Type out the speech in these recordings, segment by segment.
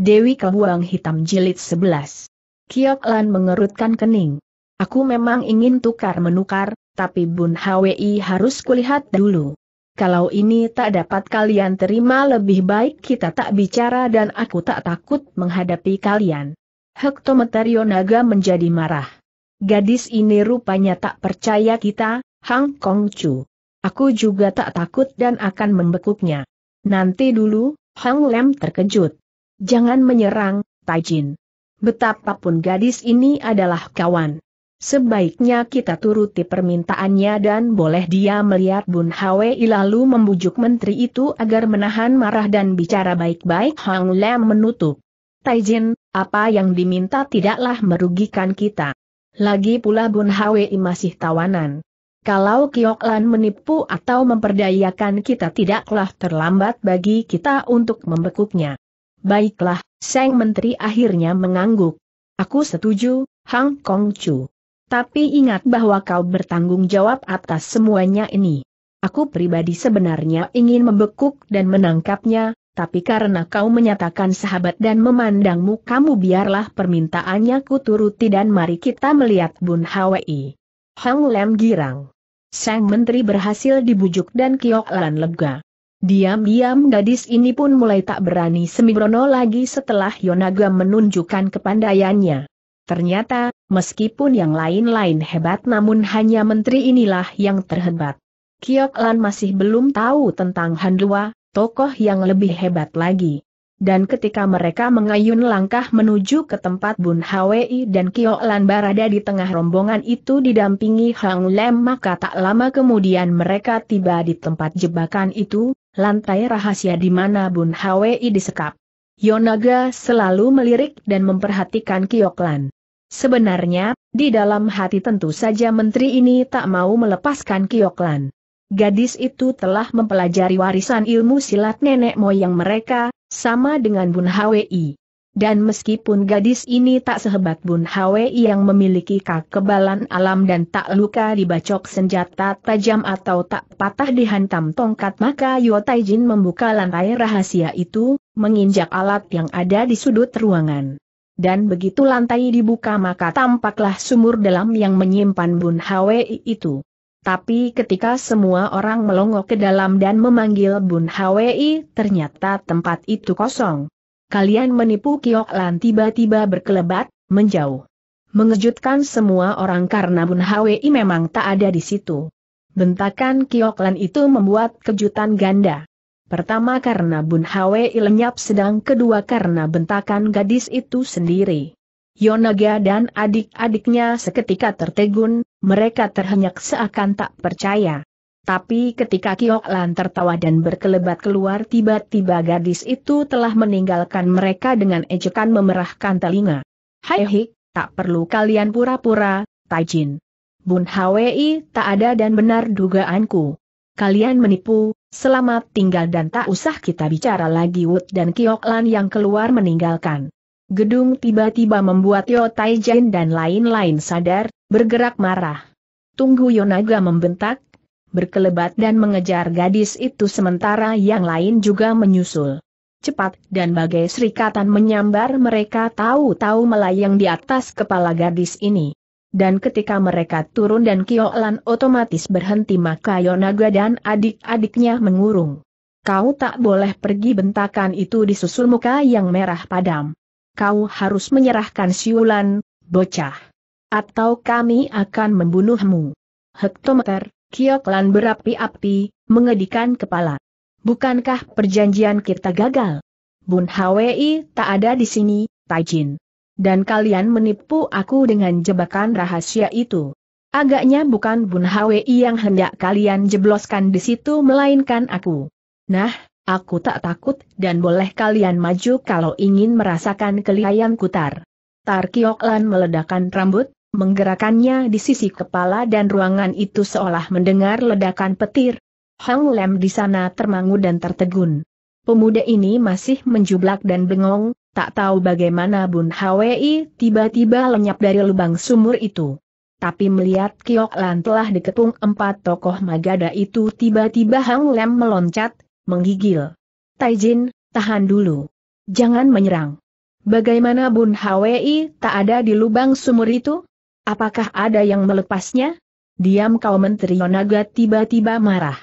Dewi Kebuang Hitam Jilid 11. Kiok Lan mengerutkan kening. Aku memang ingin tukar-menukar, tapi Bun Hwi harus kulihat dulu. Kalau ini tak dapat kalian terima lebih baik kita tak bicara dan aku tak takut menghadapi kalian. Hektometer Yonaga menjadi marah. Gadis ini rupanya tak percaya kita, Hang Kong Chu. Aku juga tak takut dan akan membekuknya. Nanti dulu, Hang Lem terkejut. Jangan menyerang, Taijin. Betapapun gadis ini adalah kawan. Sebaiknya kita turuti permintaannya dan boleh dia melihat Bun Hwei lalu membujuk menteri itu agar menahan marah dan bicara baik-baik Hang Lam menutup. Taijin, apa yang diminta tidaklah merugikan kita. Lagi pula Bun Hwei masih tawanan. Kalau Kiok Lan menipu atau memperdayakan kita tidaklah terlambat bagi kita untuk membekuknya. Baiklah, Seng Menteri akhirnya mengangguk. Aku setuju, Hang Kong Chu. Tapi ingat bahwa kau bertanggung jawab atas semuanya ini. Aku pribadi sebenarnya ingin membekuk dan menangkapnya, tapi karena kau menyatakan sahabat dan memandangmu kamu biarlah permintaannya kuturuti dan mari kita melihat Bun Hwi. Hang Lem girang. Sang Menteri berhasil dibujuk dan Kiok Lan lega. Diam-diam gadis ini pun mulai tak berani sembrono lagi setelah Yonaga menunjukkan kepandaiannya. Ternyata, meskipun yang lain-lain hebat namun hanya menteri inilah yang terhebat. Kiok Lan masih belum tahu tentang Handua, tokoh yang lebih hebat lagi. Dan ketika mereka mengayun langkah menuju ke tempat Bun Hwi dan Kiok Lan berada di tengah rombongan itu didampingi Hang Lem maka tak lama kemudian mereka tiba di tempat jebakan itu, lantai rahasia di mana Bun Hwi disekap. Yonaga selalu melirik dan memperhatikan Kioklan. Sebenarnya, di dalam hati tentu saja menteri ini tak mau melepaskan Kioklan. Gadis itu telah mempelajari warisan ilmu silat nenek moyang mereka, sama dengan Bun Hwi. Dan meskipun gadis ini tak sehebat Bun Hwe yang memiliki kekebalan alam dan tak luka dibacok senjata tajam atau tak patah dihantam tongkat maka Yo Taijin membuka lantai rahasia itu, menginjak alat yang ada di sudut ruangan. Dan begitu lantai dibuka maka tampaklah sumur dalam yang menyimpan Bun Hwe itu. Tapi ketika semua orang melongo ke dalam dan memanggil Bun Hwe, ternyata tempat itu kosong. Kalian menipu Kiok Lan tiba-tiba berkelebat, menjauh. Mengejutkan semua orang karena Bun Hwi memang tak ada di situ. Bentakan Kiok Lan itu membuat kejutan ganda. Pertama karena Bun Hwi lenyap sedang kedua karena bentakan gadis itu sendiri. Yonaga dan adik-adiknya seketika tertegun, mereka terhenyak seakan tak percaya. Tapi ketika Kiok Lan tertawa dan berkelebat keluar tiba-tiba gadis itu telah meninggalkan mereka dengan ejekan memerahkan telinga. Hai hik, tak perlu kalian pura-pura, Taijin. Bun Hwi tak ada dan benar dugaanku. Kalian menipu, selamat tinggal dan tak usah kita bicara lagi Wood dan Kiok Lan yang keluar meninggalkan. Gedung tiba-tiba membuat Yo Taijin dan lain-lain sadar, bergerak marah. Tunggu Yonaga membentak, berkelebat dan mengejar gadis itu sementara yang lain juga menyusul. Cepat dan bagai serikatan menyambar mereka tahu-tahu melayang di atas kepala gadis ini. Dan ketika mereka turun dan Kiolan otomatis berhenti maka Yonaga dan adik-adiknya mengurung. Kau tak boleh pergi bentakan itu disusul muka yang merah padam. Kau harus menyerahkan siulan, bocah. Atau kami akan membunuhmu. Hektometer, Kioklan berapi-api, mengedikan kepala. Bukankah perjanjian kita gagal? Bun Hwi tak ada di sini, Taijin. Dan kalian menipu aku dengan jebakan rahasia itu. Agaknya bukan Bun Hwi yang hendak kalian jebloskan di situ melainkan aku. Nah, aku tak takut dan boleh kalian maju kalau ingin merasakan kelihayan kutar. Tar Kioklan meledakkan rambut, Menggerakannya di sisi kepala dan ruangan itu seolah mendengar ledakan petir. Hang Lem di sana termangu dan tertegun. Pemuda ini masih menjublak dan bengong, tak tahu bagaimana Bun Hwi tiba-tiba lenyap dari lubang sumur itu. Tapi melihat Kiok Lan telah dikepung empat tokoh Magada itu tiba-tiba Hang Lem meloncat, menggigil. Taijin, tahan dulu. Jangan menyerang. Bagaimana Bun Hwi tak ada di lubang sumur itu? Apakah ada yang melepasnya? Diam kau Menteri Yonaga tiba-tiba marah.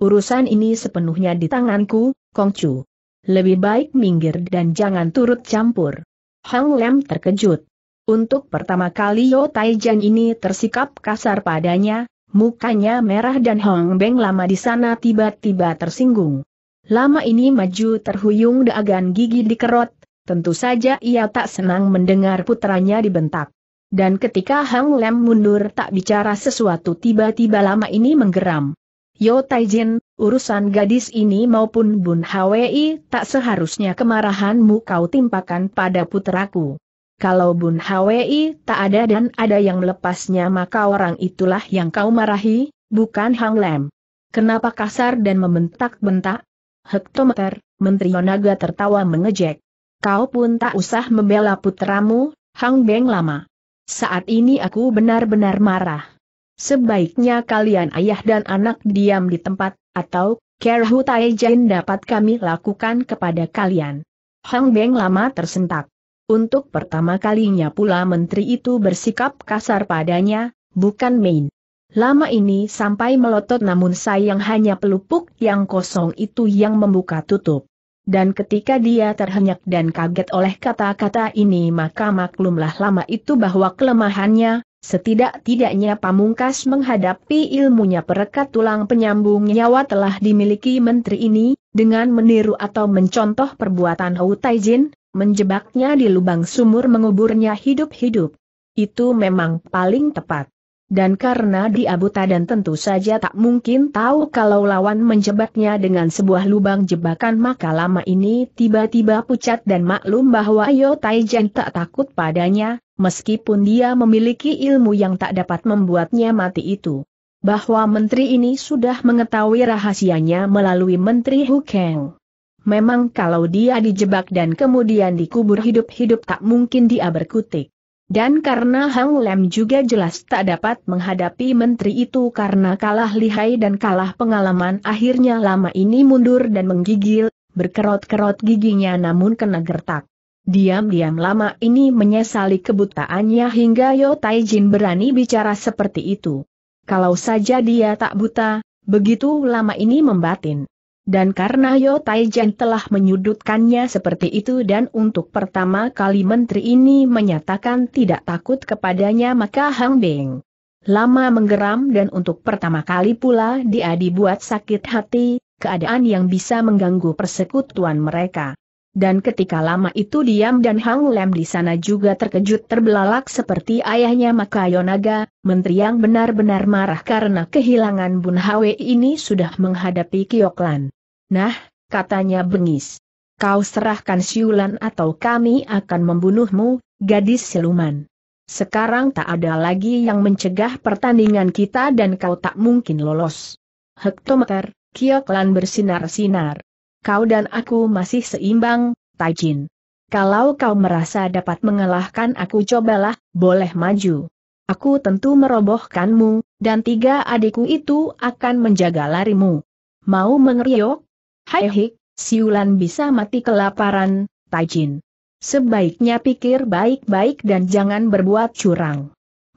Urusan ini sepenuhnya di tanganku, Kongcu. Lebih baik minggir dan jangan turut campur. Hang Lem terkejut. Untuk pertama kali Yo Taijan ini tersikap kasar padanya, mukanya merah dan Hong Beng lama di sana tiba-tiba tersinggung. Lama ini maju terhuyung dagan gigi dikerot, tentu saja ia tak senang mendengar putranya dibentak. Dan ketika Hang Lem mundur tak bicara sesuatu tiba-tiba lama ini menggeram. Yo Taijin, urusan gadis ini maupun Bun Hwi tak seharusnya kemarahanmu kau timpakan pada puteraku. Kalau Bun Hwi tak ada dan ada yang melepasnya maka orang itulah yang kau marahi, bukan Hang Lem. Kenapa kasar dan membentak-bentak? Hektometer, Menteri Yonaga tertawa mengejek. Kau pun tak usah membela putramu, Hang Beng lama. Saat ini aku benar-benar marah. Sebaiknya kalian ayah dan anak diam di tempat, atau, care Taijin dapat kami lakukan kepada kalian. Hang Beng lama tersentak. Untuk pertama kalinya pula menteri itu bersikap kasar padanya, bukan main. Lama ini sampai melotot namun sayang hanya pelupuk yang kosong itu yang membuka tutup. Dan ketika dia terhenyak dan kaget oleh kata-kata ini maka maklumlah lama itu bahwa kelemahannya, setidak-tidaknya pamungkas menghadapi ilmunya perekat tulang penyambung nyawa telah dimiliki menteri ini, dengan meniru atau mencontoh perbuatan Hou Taijin, menjebaknya di lubang sumur menguburnya hidup-hidup. Itu memang paling tepat dan karena dia buta dan tentu saja tak mungkin tahu kalau lawan menjebaknya dengan sebuah lubang jebakan maka lama ini tiba-tiba pucat dan maklum bahwa Yo Taijian tak takut padanya, meskipun dia memiliki ilmu yang tak dapat membuatnya mati itu. Bahwa menteri ini sudah mengetahui rahasianya melalui menteri Hukeng. Memang kalau dia dijebak dan kemudian dikubur hidup-hidup tak mungkin dia berkutik. Dan karena Hang Lem juga jelas tak dapat menghadapi menteri itu karena kalah lihai dan kalah pengalaman akhirnya lama ini mundur dan menggigil, berkerot-kerot giginya namun kena gertak. Diam-diam lama ini menyesali kebutaannya hingga Yo Taijin berani bicara seperti itu. Kalau saja dia tak buta, begitu lama ini membatin dan karena Yo Taijen telah menyudutkannya seperti itu dan untuk pertama kali menteri ini menyatakan tidak takut kepadanya maka Hang Beng lama menggeram dan untuk pertama kali pula dia dibuat sakit hati, keadaan yang bisa mengganggu persekutuan mereka dan ketika lama itu diam dan Hang Lem di sana juga terkejut terbelalak seperti ayahnya Makayonaga, menteri yang benar-benar marah karena kehilangan Bun Hwe ini sudah menghadapi Kioklan. Nah, katanya bengis. Kau serahkan siulan atau kami akan membunuhmu, gadis siluman. Sekarang tak ada lagi yang mencegah pertandingan kita dan kau tak mungkin lolos. Hektometer, Kioklan bersinar-sinar kau dan aku masih seimbang, Taijin. Kalau kau merasa dapat mengalahkan aku cobalah, boleh maju. Aku tentu merobohkanmu, dan tiga adikku itu akan menjaga larimu. Mau mengeriok? Hai hik, siulan bisa mati kelaparan, Taijin. Sebaiknya pikir baik-baik dan jangan berbuat curang.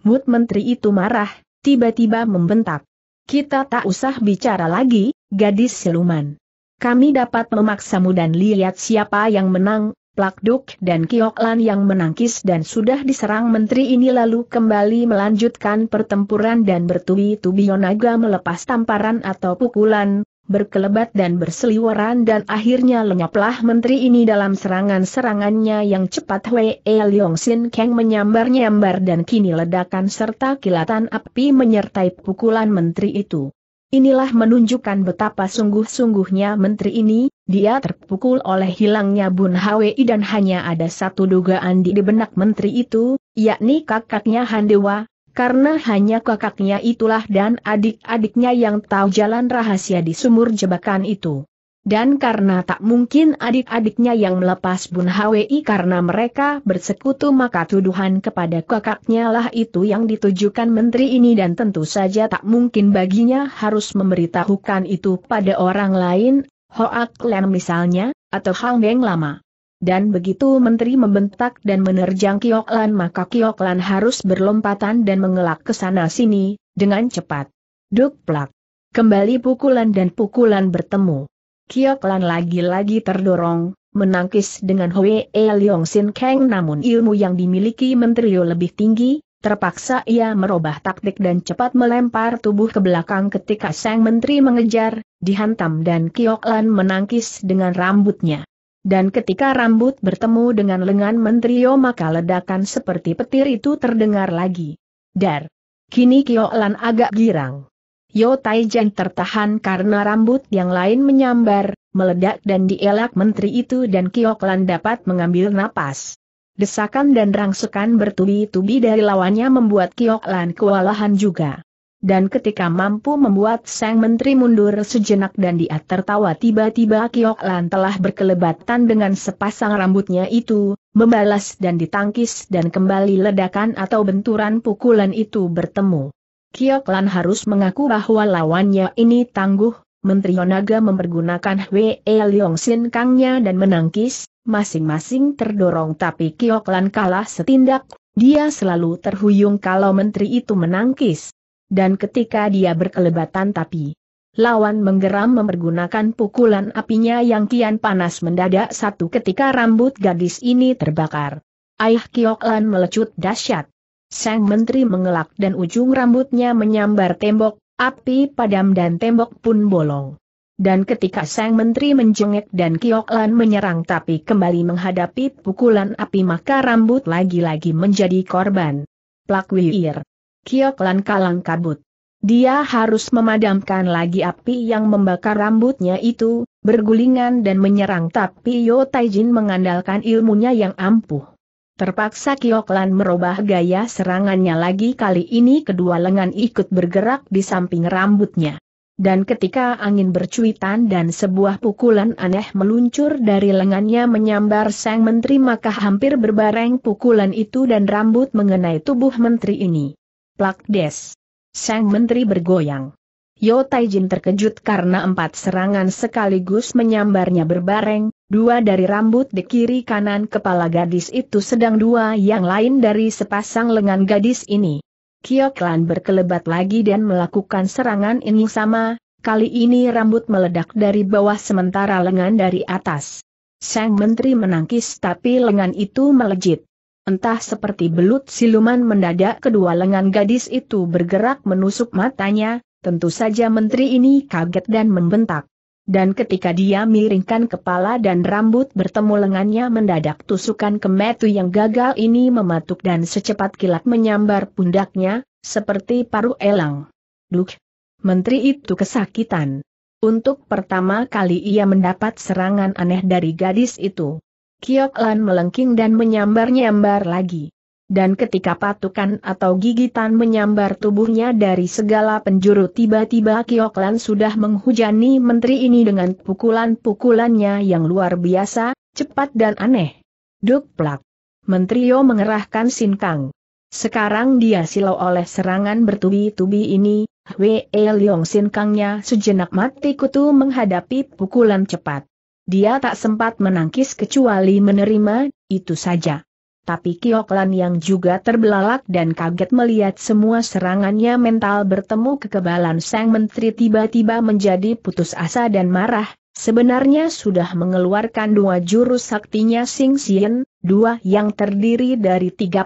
Mut menteri itu marah, tiba-tiba membentak. Kita tak usah bicara lagi, gadis siluman kami dapat memaksamu dan lihat siapa yang menang, Plakduk dan Kioklan yang menangkis dan sudah diserang menteri ini lalu kembali melanjutkan pertempuran dan bertubi-tubi Yonaga melepas tamparan atau pukulan, berkelebat dan berseliweran dan akhirnya lenyaplah menteri ini dalam serangan-serangannya yang cepat Wei Leong Sin Kang menyambar-nyambar dan kini ledakan serta kilatan api menyertai pukulan menteri itu. Inilah menunjukkan betapa sungguh-sungguhnya menteri ini, dia terpukul oleh hilangnya Bun Hwi dan hanya ada satu dugaan di benak menteri itu, yakni kakaknya Handewa, karena hanya kakaknya itulah dan adik-adiknya yang tahu jalan rahasia di sumur jebakan itu. Dan karena tak mungkin adik-adiknya yang melepas Bun Hwi karena mereka bersekutu maka tuduhan kepada kakaknya lah itu yang ditujukan menteri ini dan tentu saja tak mungkin baginya harus memberitahukan itu pada orang lain, Hoak Lem misalnya, atau Hang Beng Lama. Dan begitu menteri membentak dan menerjang Kioklan maka Kioklan harus berlompatan dan mengelak ke sana sini, dengan cepat. Duk plak. Kembali pukulan dan pukulan bertemu. Kioklan lagi-lagi terdorong, menangkis dengan Hwee Leong Sin Kang namun ilmu yang dimiliki Menteri lebih tinggi, terpaksa ia merubah taktik dan cepat melempar tubuh ke belakang ketika sang menteri mengejar, dihantam dan Kioklan menangkis dengan rambutnya. Dan ketika rambut bertemu dengan lengan Menteri maka ledakan seperti petir itu terdengar lagi. Dar. Kini Lan agak girang. Yo Jeng tertahan karena rambut yang lain menyambar, meledak dan dielak menteri itu dan Kioklan dapat mengambil napas. Desakan dan rangsekan bertubi-tubi dari lawannya membuat Kioklan kewalahan juga. Dan ketika mampu membuat sang menteri mundur sejenak dan dia tertawa tiba-tiba Kioklan telah berkelebatan dengan sepasang rambutnya itu, membalas dan ditangkis dan kembali ledakan atau benturan pukulan itu bertemu. Kioklan harus mengaku bahwa lawannya ini tangguh, Menteri Yonaga mempergunakan Hwe Leong Sin Kangnya dan menangkis, masing-masing terdorong tapi Kioklan kalah setindak, dia selalu terhuyung kalau menteri itu menangkis. Dan ketika dia berkelebatan tapi Lawan menggeram mempergunakan pukulan apinya yang kian panas mendadak satu ketika rambut gadis ini terbakar. Ayah Kioklan melecut dahsyat. Sang menteri mengelak dan ujung rambutnya menyambar tembok, api padam dan tembok pun bolong. Dan ketika sang menteri menjengek dan Kioklan menyerang tapi kembali menghadapi pukulan api maka rambut lagi-lagi menjadi korban. Plak wiir. Kioklan kalang kabut. Dia harus memadamkan lagi api yang membakar rambutnya itu, bergulingan dan menyerang tapi Yo Taijin mengandalkan ilmunya yang ampuh. Terpaksa Kioklan merubah gaya serangannya lagi kali ini kedua lengan ikut bergerak di samping rambutnya. Dan ketika angin bercuitan dan sebuah pukulan aneh meluncur dari lengannya menyambar sang menteri maka hampir berbareng pukulan itu dan rambut mengenai tubuh menteri ini. Plak des. Sang menteri bergoyang. Yo Taijin terkejut karena empat serangan sekaligus menyambarnya berbareng, Dua dari rambut di kiri kanan kepala gadis itu sedang dua yang lain dari sepasang lengan gadis ini. Kioklan berkelebat lagi dan melakukan serangan ini sama, kali ini rambut meledak dari bawah sementara lengan dari atas. Sang menteri menangkis tapi lengan itu melejit. Entah seperti belut siluman mendadak kedua lengan gadis itu bergerak menusuk matanya, tentu saja menteri ini kaget dan membentak. Dan ketika dia miringkan kepala dan rambut bertemu lengannya mendadak tusukan kemetu yang gagal ini mematuk dan secepat kilat menyambar pundaknya, seperti paruh elang. Duk! Menteri itu kesakitan. Untuk pertama kali ia mendapat serangan aneh dari gadis itu. Kioklan melengking dan menyambar-nyambar lagi dan ketika patukan atau gigitan menyambar tubuhnya dari segala penjuru tiba-tiba Kioklan sudah menghujani menteri ini dengan pukulan-pukulannya yang luar biasa, cepat dan aneh. Duk plak. Menteri Yo mengerahkan Sinkang. Sekarang dia silau oleh serangan bertubi-tubi ini, Hwe Sin Sinkangnya sejenak mati kutu menghadapi pukulan cepat. Dia tak sempat menangkis kecuali menerima, itu saja tapi Kioklan yang juga terbelalak dan kaget melihat semua serangannya mental bertemu kekebalan sang menteri tiba-tiba menjadi putus asa dan marah, sebenarnya sudah mengeluarkan dua jurus saktinya Sing Sien, dua yang terdiri dari 36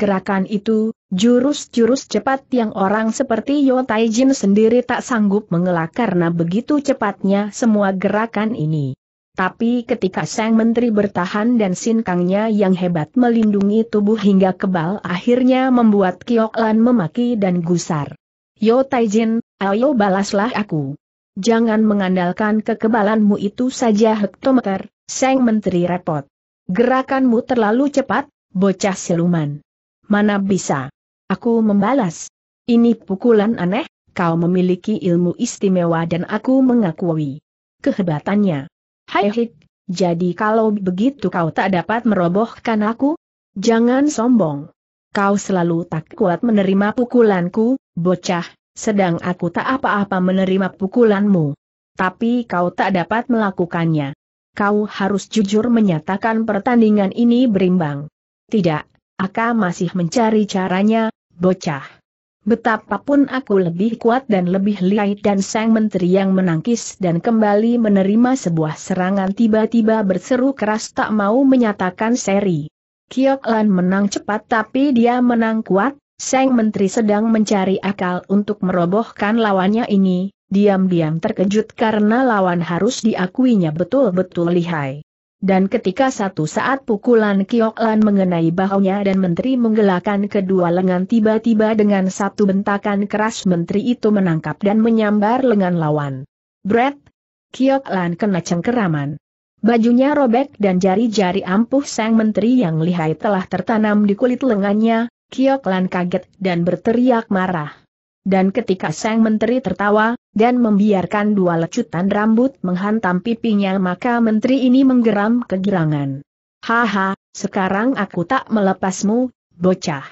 gerakan itu, jurus-jurus cepat yang orang seperti Yo Taijin sendiri tak sanggup mengelak karena begitu cepatnya semua gerakan ini. Tapi ketika sang menteri bertahan dan sinkangnya yang hebat melindungi tubuh hingga kebal akhirnya membuat Lan memaki dan gusar. Yo Taijin, ayo balaslah aku. Jangan mengandalkan kekebalanmu itu saja hektometer, sang menteri repot. Gerakanmu terlalu cepat, bocah siluman. Mana bisa? Aku membalas. Ini pukulan aneh, kau memiliki ilmu istimewa dan aku mengakui kehebatannya. Hai eh, jadi kalau begitu kau tak dapat merobohkan aku? Jangan sombong. Kau selalu tak kuat menerima pukulanku, bocah, sedang aku tak apa-apa menerima pukulanmu. Tapi kau tak dapat melakukannya. Kau harus jujur menyatakan pertandingan ini berimbang. Tidak, Aka masih mencari caranya, bocah. Betapapun aku lebih kuat dan lebih lihai dan sang menteri yang menangkis dan kembali menerima sebuah serangan tiba-tiba berseru keras tak mau menyatakan seri. Kiok Lan menang cepat tapi dia menang kuat, sang menteri sedang mencari akal untuk merobohkan lawannya ini, diam-diam terkejut karena lawan harus diakuinya betul-betul lihai. Dan ketika satu saat pukulan Kioklan mengenai bahunya dan menteri menggelakkan kedua lengan tiba-tiba dengan satu bentakan keras menteri itu menangkap dan menyambar lengan lawan. Brett! Kioklan kena cengkeraman. Bajunya robek dan jari-jari ampuh sang menteri yang lihai telah tertanam di kulit lengannya, Kioklan kaget dan berteriak marah. Dan ketika sang menteri tertawa, dan membiarkan dua lecutan rambut menghantam pipinya maka menteri ini menggeram kegirangan. Haha, sekarang aku tak melepasmu, bocah.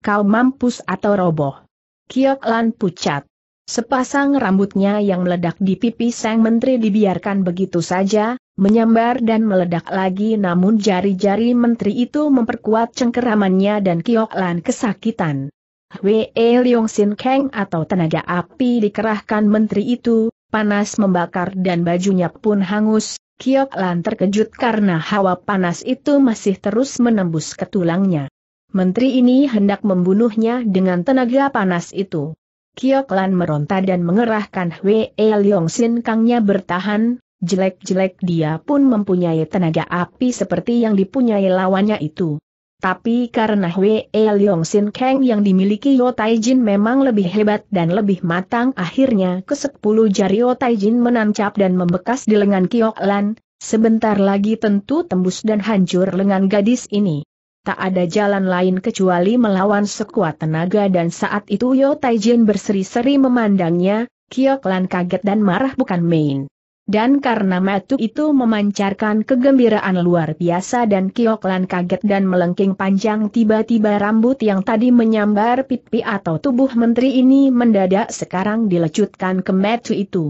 Kau mampus atau roboh. Kiok Lan pucat. Sepasang rambutnya yang meledak di pipi sang menteri dibiarkan begitu saja, menyambar dan meledak lagi namun jari-jari menteri itu memperkuat cengkeramannya dan Kiok Lan kesakitan. Hwe Leong Sin Kang atau tenaga api dikerahkan menteri itu, panas membakar dan bajunya pun hangus, Kiok Lan terkejut karena hawa panas itu masih terus menembus ke tulangnya. Menteri ini hendak membunuhnya dengan tenaga panas itu. Kiok Lan meronta dan mengerahkan Hwe Leong Sin Kangnya bertahan, jelek-jelek dia pun mempunyai tenaga api seperti yang dipunyai lawannya itu. Tapi karena Wei Leong Sin Kang yang dimiliki Yo Taijin memang lebih hebat dan lebih matang akhirnya ke sepuluh jari Yo Taijin menancap dan membekas di lengan Kiok Lan, sebentar lagi tentu tembus dan hancur lengan gadis ini. Tak ada jalan lain kecuali melawan sekuat tenaga dan saat itu Yo Taijin berseri-seri memandangnya, Kiok Lan kaget dan marah bukan main. Dan karena metu itu memancarkan kegembiraan luar biasa dan Kioklan kaget dan melengking panjang tiba-tiba rambut yang tadi menyambar pipi atau tubuh menteri ini mendadak sekarang dilecutkan ke metu itu.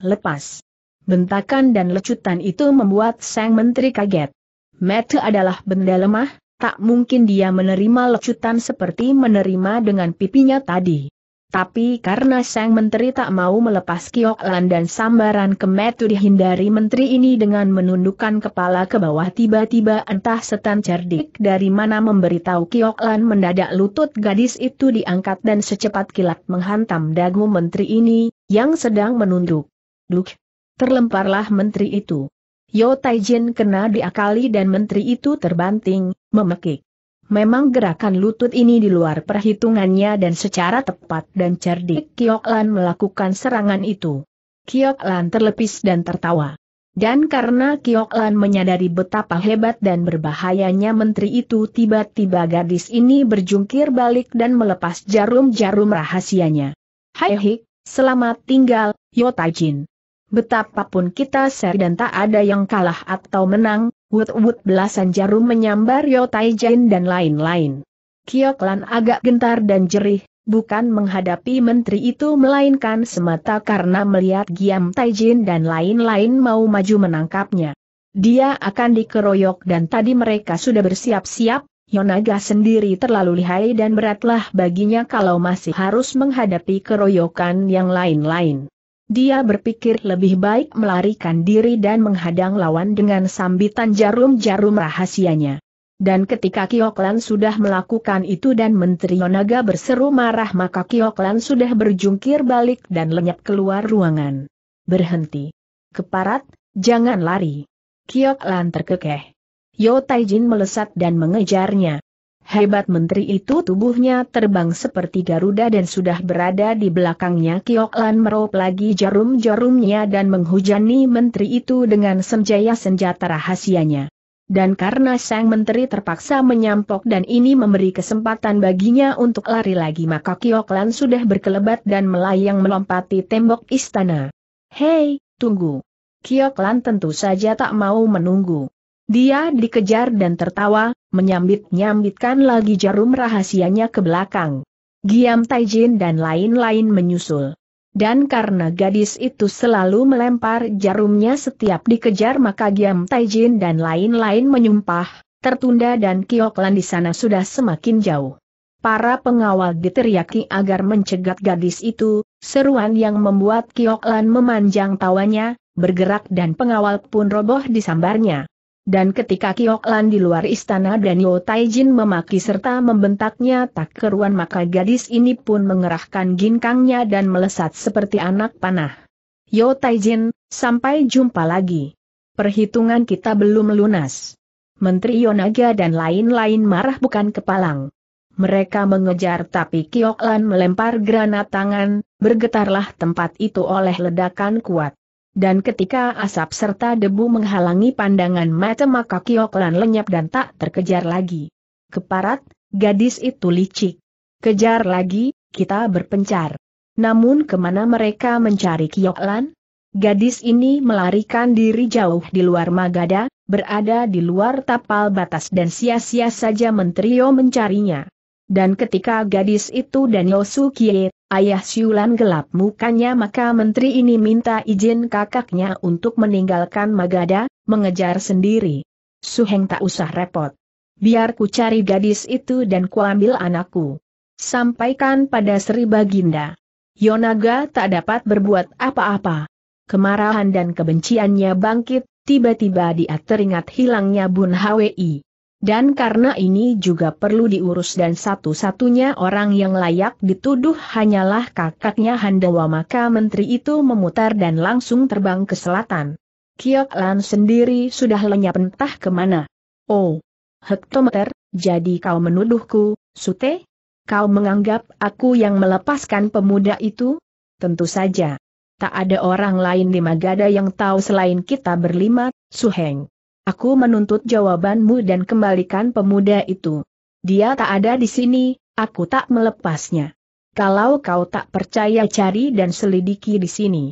Lepas. Bentakan dan lecutan itu membuat sang menteri kaget. Metu adalah benda lemah, tak mungkin dia menerima lecutan seperti menerima dengan pipinya tadi. Tapi karena sang menteri tak mau melepas Kioklan dan sambaran kemetu dihindari menteri ini dengan menundukkan kepala ke bawah tiba-tiba entah setan cerdik dari mana memberitahu Kioklan mendadak lutut gadis itu diangkat dan secepat kilat menghantam dagu menteri ini, yang sedang menunduk. Duk! Terlemparlah menteri itu. Yo Taijin kena diakali dan menteri itu terbanting, memekik. Memang gerakan lutut ini di luar perhitungannya dan secara tepat dan cerdik Kiok Lan melakukan serangan itu. Kiok Lan terlepis dan tertawa. Dan karena Kiok Lan menyadari betapa hebat dan berbahayanya menteri itu tiba-tiba gadis ini berjungkir balik dan melepas jarum-jarum rahasianya. Hai hik, selamat tinggal, Yotajin. Betapapun kita ser dan tak ada yang kalah atau menang, Wut-wut belasan jarum menyambar Yo Taijin dan lain-lain. Kioklan agak gentar dan jerih, bukan menghadapi menteri itu melainkan semata karena melihat Giam Taijin dan lain-lain mau maju menangkapnya. Dia akan dikeroyok dan tadi mereka sudah bersiap-siap, Yonaga sendiri terlalu lihai dan beratlah baginya kalau masih harus menghadapi keroyokan yang lain-lain. Dia berpikir lebih baik melarikan diri dan menghadang lawan dengan sambitan jarum-jarum rahasianya. Dan ketika Kioklan sudah melakukan itu dan Menteri Yonaga berseru marah maka Kioklan sudah berjungkir balik dan lenyap keluar ruangan. Berhenti. Keparat, jangan lari. Kioklan terkekeh. Yo Taijin melesat dan mengejarnya. Hebat menteri itu tubuhnya terbang seperti Garuda dan sudah berada di belakangnya Kiok Lan merop lagi jarum-jarumnya dan menghujani menteri itu dengan senjaya senjata rahasianya. Dan karena sang menteri terpaksa menyampok dan ini memberi kesempatan baginya untuk lari lagi maka Lan sudah berkelebat dan melayang melompati tembok istana. Hei, tunggu. Lan tentu saja tak mau menunggu. Dia dikejar dan tertawa, menyambit-nyambitkan lagi jarum rahasianya ke belakang. Giam Taijin dan lain-lain menyusul. Dan karena gadis itu selalu melempar jarumnya setiap dikejar maka Giam Taijin dan lain-lain menyumpah, tertunda dan Kioklan di sana sudah semakin jauh. Para pengawal diteriaki agar mencegat gadis itu, seruan yang membuat Kioklan memanjang tawanya, bergerak dan pengawal pun roboh di sambarnya. Dan ketika Kioklan di luar istana Yo Taijin memaki serta membentaknya tak keruan maka gadis ini pun mengerahkan ginkangnya dan melesat seperti anak panah. Yo Taijin, sampai jumpa lagi. Perhitungan kita belum lunas. Menteri Yonaga dan lain-lain marah bukan kepalang. Mereka mengejar tapi Kioklan melempar granat tangan, bergetarlah tempat itu oleh ledakan kuat dan ketika asap serta debu menghalangi pandangan mata maka Kioklan lenyap dan tak terkejar lagi. Keparat, gadis itu licik. Kejar lagi, kita berpencar. Namun kemana mereka mencari Kioklan? Gadis ini melarikan diri jauh di luar Magada, berada di luar tapal batas dan sia-sia saja Mentrio mencarinya. Dan ketika gadis itu dan Yosukie, ayah Siulan gelap mukanya maka menteri ini minta izin kakaknya untuk meninggalkan Magada, mengejar sendiri. Suheng tak usah repot. Biar ku cari gadis itu dan kuambil anakku. Sampaikan pada Sri Baginda. Yonaga tak dapat berbuat apa-apa. Kemarahan dan kebenciannya bangkit, tiba-tiba dia teringat hilangnya Bun Hwi. Dan karena ini juga perlu diurus dan satu-satunya orang yang layak dituduh hanyalah kakaknya Handawa maka menteri itu memutar dan langsung terbang ke selatan. Kiok Lan sendiri sudah lenyap entah kemana. Oh, hektometer, jadi kau menuduhku, Sute? Kau menganggap aku yang melepaskan pemuda itu? Tentu saja. Tak ada orang lain di Magada yang tahu selain kita berlima, Suheng. Aku menuntut jawabanmu dan kembalikan pemuda itu. Dia tak ada di sini, aku tak melepasnya. Kalau kau tak percaya cari dan selidiki di sini.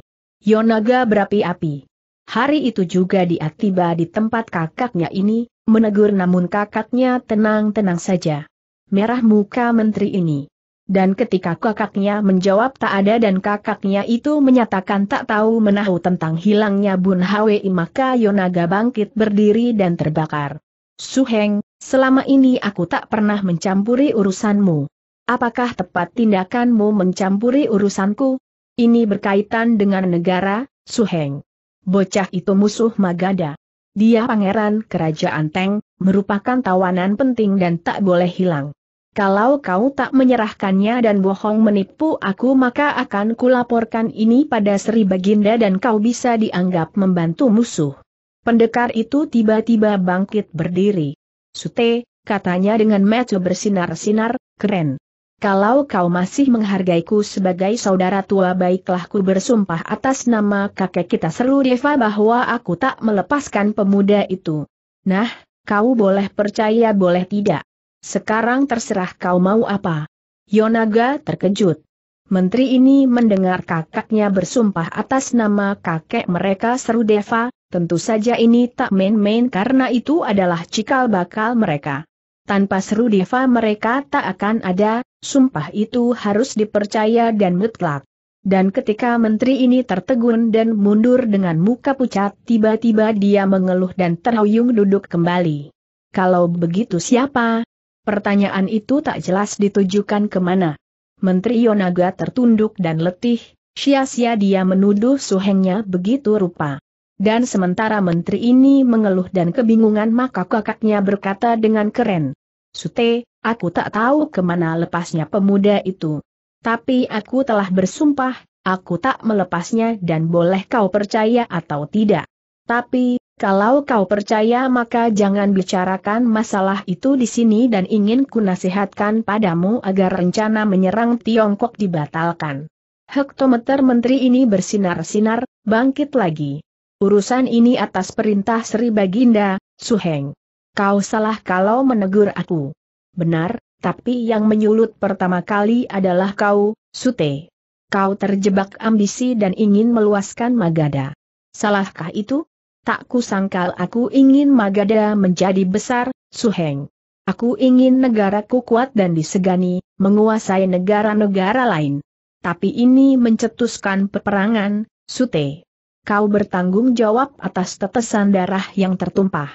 Yonaga berapi-api. Hari itu juga dia tiba di tempat kakaknya ini, menegur namun kakaknya tenang-tenang saja. Merah muka menteri ini. Dan ketika kakaknya menjawab tak ada dan kakaknya itu menyatakan tak tahu menahu tentang hilangnya Bun Hwi maka Yonaga bangkit berdiri dan terbakar. Suheng, selama ini aku tak pernah mencampuri urusanmu. Apakah tepat tindakanmu mencampuri urusanku? Ini berkaitan dengan negara, Suheng. Bocah itu musuh Magada. Dia pangeran kerajaan Teng, merupakan tawanan penting dan tak boleh hilang. Kalau kau tak menyerahkannya dan bohong menipu aku maka akan kulaporkan ini pada Sri Baginda dan kau bisa dianggap membantu musuh. Pendekar itu tiba-tiba bangkit berdiri. Sute, katanya dengan mata bersinar-sinar, keren. Kalau kau masih menghargaiku sebagai saudara tua baiklah ku bersumpah atas nama kakek kita seru Deva bahwa aku tak melepaskan pemuda itu. Nah, kau boleh percaya boleh tidak. Sekarang terserah kau mau apa. Yonaga terkejut. Menteri ini mendengar kakaknya bersumpah atas nama kakek mereka seru Deva, tentu saja ini tak main-main karena itu adalah cikal bakal mereka. Tanpa seru Deva mereka tak akan ada, sumpah itu harus dipercaya dan mutlak. Dan ketika menteri ini tertegun dan mundur dengan muka pucat, tiba-tiba dia mengeluh dan terhuyung duduk kembali. Kalau begitu siapa Pertanyaan itu tak jelas ditujukan kemana. Menteri Yonaga tertunduk dan letih, sia-sia dia menuduh suhengnya begitu rupa. Dan sementara menteri ini mengeluh dan kebingungan maka kakaknya berkata dengan keren. Sute, aku tak tahu kemana lepasnya pemuda itu. Tapi aku telah bersumpah, aku tak melepasnya dan boleh kau percaya atau tidak. Tapi, kalau kau percaya maka jangan bicarakan masalah itu di sini dan ingin ku nasihatkan padamu agar rencana menyerang Tiongkok dibatalkan. Hektometer menteri ini bersinar-sinar, bangkit lagi. Urusan ini atas perintah Sri Baginda, Suheng. Kau salah kalau menegur aku. Benar, tapi yang menyulut pertama kali adalah kau, Sute. Kau terjebak ambisi dan ingin meluaskan Magada. Salahkah itu? Tak kusangkal aku ingin Magadha menjadi besar, Suheng. Aku ingin negaraku kuat dan disegani, menguasai negara-negara lain. Tapi ini mencetuskan peperangan, Sute. Kau bertanggung jawab atas tetesan darah yang tertumpah.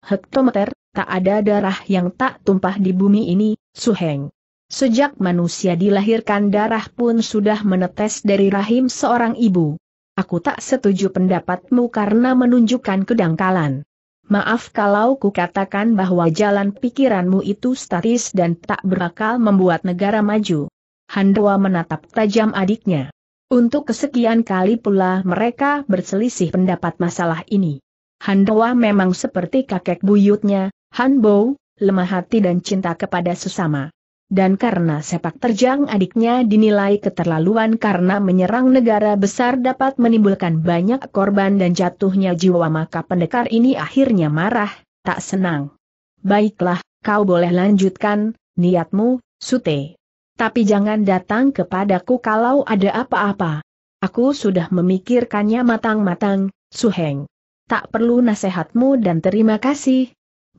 Hektometer, tak ada darah yang tak tumpah di bumi ini, Suheng. Sejak manusia dilahirkan darah pun sudah menetes dari rahim seorang ibu. Aku tak setuju pendapatmu karena menunjukkan kedangkalan. Maaf kalau kukatakan bahwa jalan pikiranmu itu statis dan tak berakal membuat negara maju. Handwa menatap tajam adiknya. Untuk kesekian kali pula mereka berselisih pendapat masalah ini. Handwa memang seperti kakek buyutnya, Hanbo, lemah hati dan cinta kepada sesama dan karena sepak terjang adiknya dinilai keterlaluan karena menyerang negara besar dapat menimbulkan banyak korban dan jatuhnya jiwa maka pendekar ini akhirnya marah, tak senang. Baiklah, kau boleh lanjutkan, niatmu, Sute. Tapi jangan datang kepadaku kalau ada apa-apa. Aku sudah memikirkannya matang-matang, Suheng. Tak perlu nasihatmu dan terima kasih.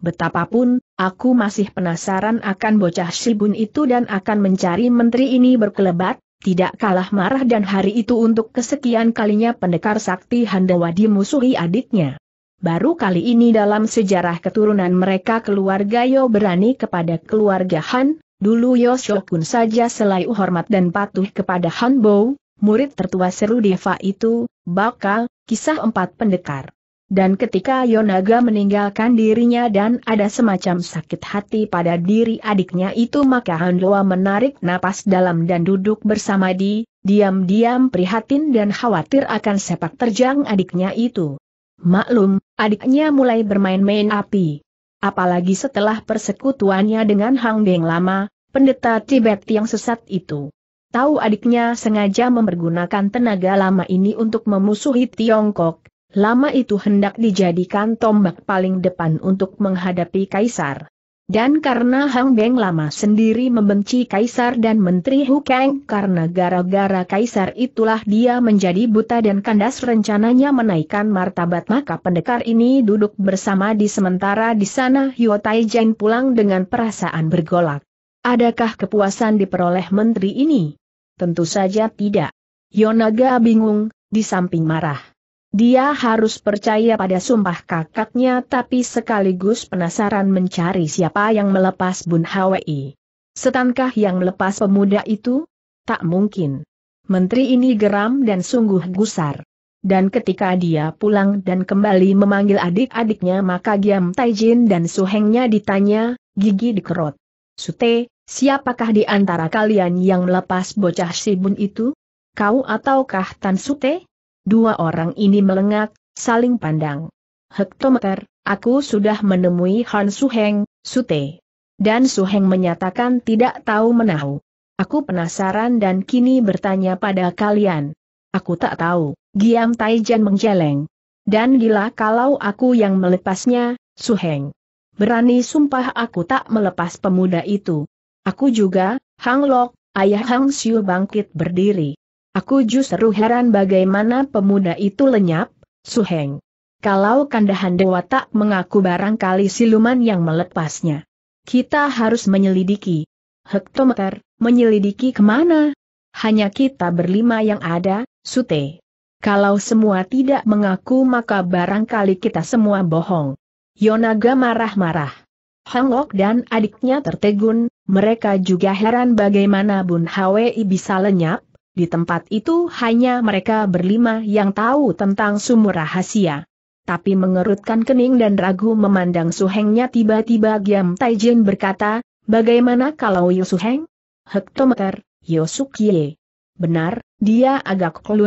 Betapapun, Aku masih penasaran akan bocah Sibun itu dan akan mencari menteri ini berkelebat, tidak kalah marah dan hari itu untuk kesekian kalinya pendekar sakti Handawa dimusuhi adiknya. Baru kali ini dalam sejarah keturunan mereka keluarga Yo berani kepada keluarga Han, dulu Yo Shokun saja selai hormat dan patuh kepada Han Bo, murid tertua seru Deva itu, bakal, kisah empat pendekar. Dan ketika Yonaga meninggalkan dirinya dan ada semacam sakit hati pada diri adiknya itu maka Handoa menarik napas dalam dan duduk bersama di, diam-diam prihatin dan khawatir akan sepak terjang adiknya itu. Maklum, adiknya mulai bermain-main api. Apalagi setelah persekutuannya dengan Hang Beng lama, pendeta Tibet yang sesat itu. Tahu adiknya sengaja mempergunakan tenaga lama ini untuk memusuhi Tiongkok, lama itu hendak dijadikan tombak paling depan untuk menghadapi Kaisar. Dan karena Hang Beng lama sendiri membenci Kaisar dan Menteri Hu Kang karena gara-gara Kaisar itulah dia menjadi buta dan kandas rencananya menaikkan martabat maka pendekar ini duduk bersama di sementara di sana Hyo Tai Jain pulang dengan perasaan bergolak. Adakah kepuasan diperoleh Menteri ini? Tentu saja tidak. Yonaga bingung, di samping marah. Dia harus percaya pada sumpah kakaknya tapi sekaligus penasaran mencari siapa yang melepas Bun Hwi. Setankah yang melepas pemuda itu? Tak mungkin. Menteri ini geram dan sungguh gusar. Dan ketika dia pulang dan kembali memanggil adik-adiknya maka Giam Taijin dan Su Hengnya ditanya, gigi dikerut. Sute, siapakah di antara kalian yang melepas bocah si Bun itu? Kau ataukah Tan Sute? Dua orang ini melengak, saling pandang. Hektometer, aku sudah menemui Han Suheng, Sute. Dan Suheng menyatakan tidak tahu menahu. Aku penasaran dan kini bertanya pada kalian. Aku tak tahu, Giam Taijan menjeleng. Dan gila kalau aku yang melepasnya, Suheng. Berani sumpah aku tak melepas pemuda itu. Aku juga, Hang Lok, ayah Hang Xiu bangkit berdiri. Aku justru heran bagaimana pemuda itu lenyap, Suheng. Kalau kandahan dewa tak mengaku barangkali siluman yang melepasnya. Kita harus menyelidiki. Hektometer, menyelidiki kemana? Hanya kita berlima yang ada, Sute. Kalau semua tidak mengaku maka barangkali kita semua bohong. Yonaga marah-marah. Hanglok dan adiknya tertegun, mereka juga heran bagaimana Bun Hwi bisa lenyap, di tempat itu hanya mereka berlima yang tahu tentang sumur rahasia. Tapi mengerutkan kening dan ragu memandang suhengnya tiba-tiba Giam Taijin berkata, bagaimana kalau Yusuheng? Hektometer, Yosukye. Benar, dia agak Su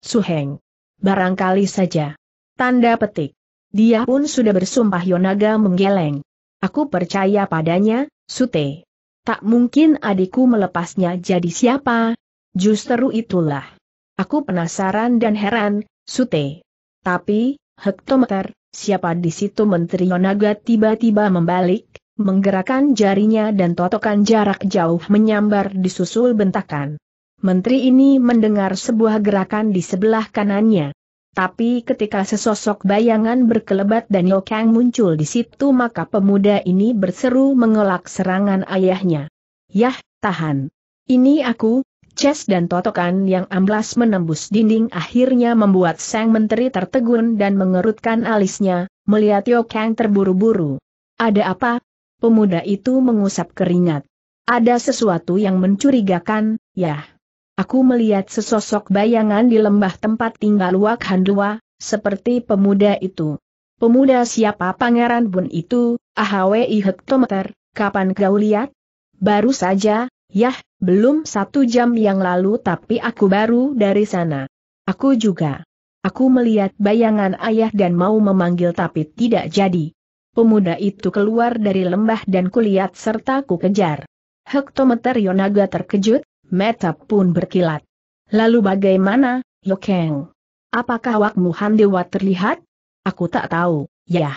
Suheng. Barangkali saja. Tanda petik. Dia pun sudah bersumpah Yonaga menggeleng. Aku percaya padanya, Sute. Tak mungkin adikku melepasnya jadi siapa, Justru itulah. Aku penasaran dan heran, Sute. Tapi, hektometer, siapa di situ Menteri Yonaga tiba-tiba membalik, menggerakkan jarinya dan totokan jarak jauh menyambar disusul bentakan. Menteri ini mendengar sebuah gerakan di sebelah kanannya. Tapi ketika sesosok bayangan berkelebat dan Yokang muncul di situ maka pemuda ini berseru mengelak serangan ayahnya. Yah, tahan. Ini aku, Ces dan totokan yang amblas menembus dinding akhirnya membuat sang menteri tertegun dan mengerutkan alisnya, melihat Tio Kang terburu-buru. Ada apa? Pemuda itu mengusap keringat. Ada sesuatu yang mencurigakan, ya. Aku melihat sesosok bayangan di lembah tempat tinggal Wak Handua, seperti pemuda itu. Pemuda siapa pangeran Bun itu, ahwi hektometer, kapan kau lihat? Baru saja, Yah, belum satu jam yang lalu tapi aku baru dari sana. Aku juga. Aku melihat bayangan ayah dan mau memanggil tapi tidak jadi. Pemuda itu keluar dari lembah dan kulihat serta ku kejar. Hektometer Yonaga terkejut, mata pun berkilat. Lalu bagaimana, Yokeng? Apakah wakmu Handewa terlihat? Aku tak tahu, yah.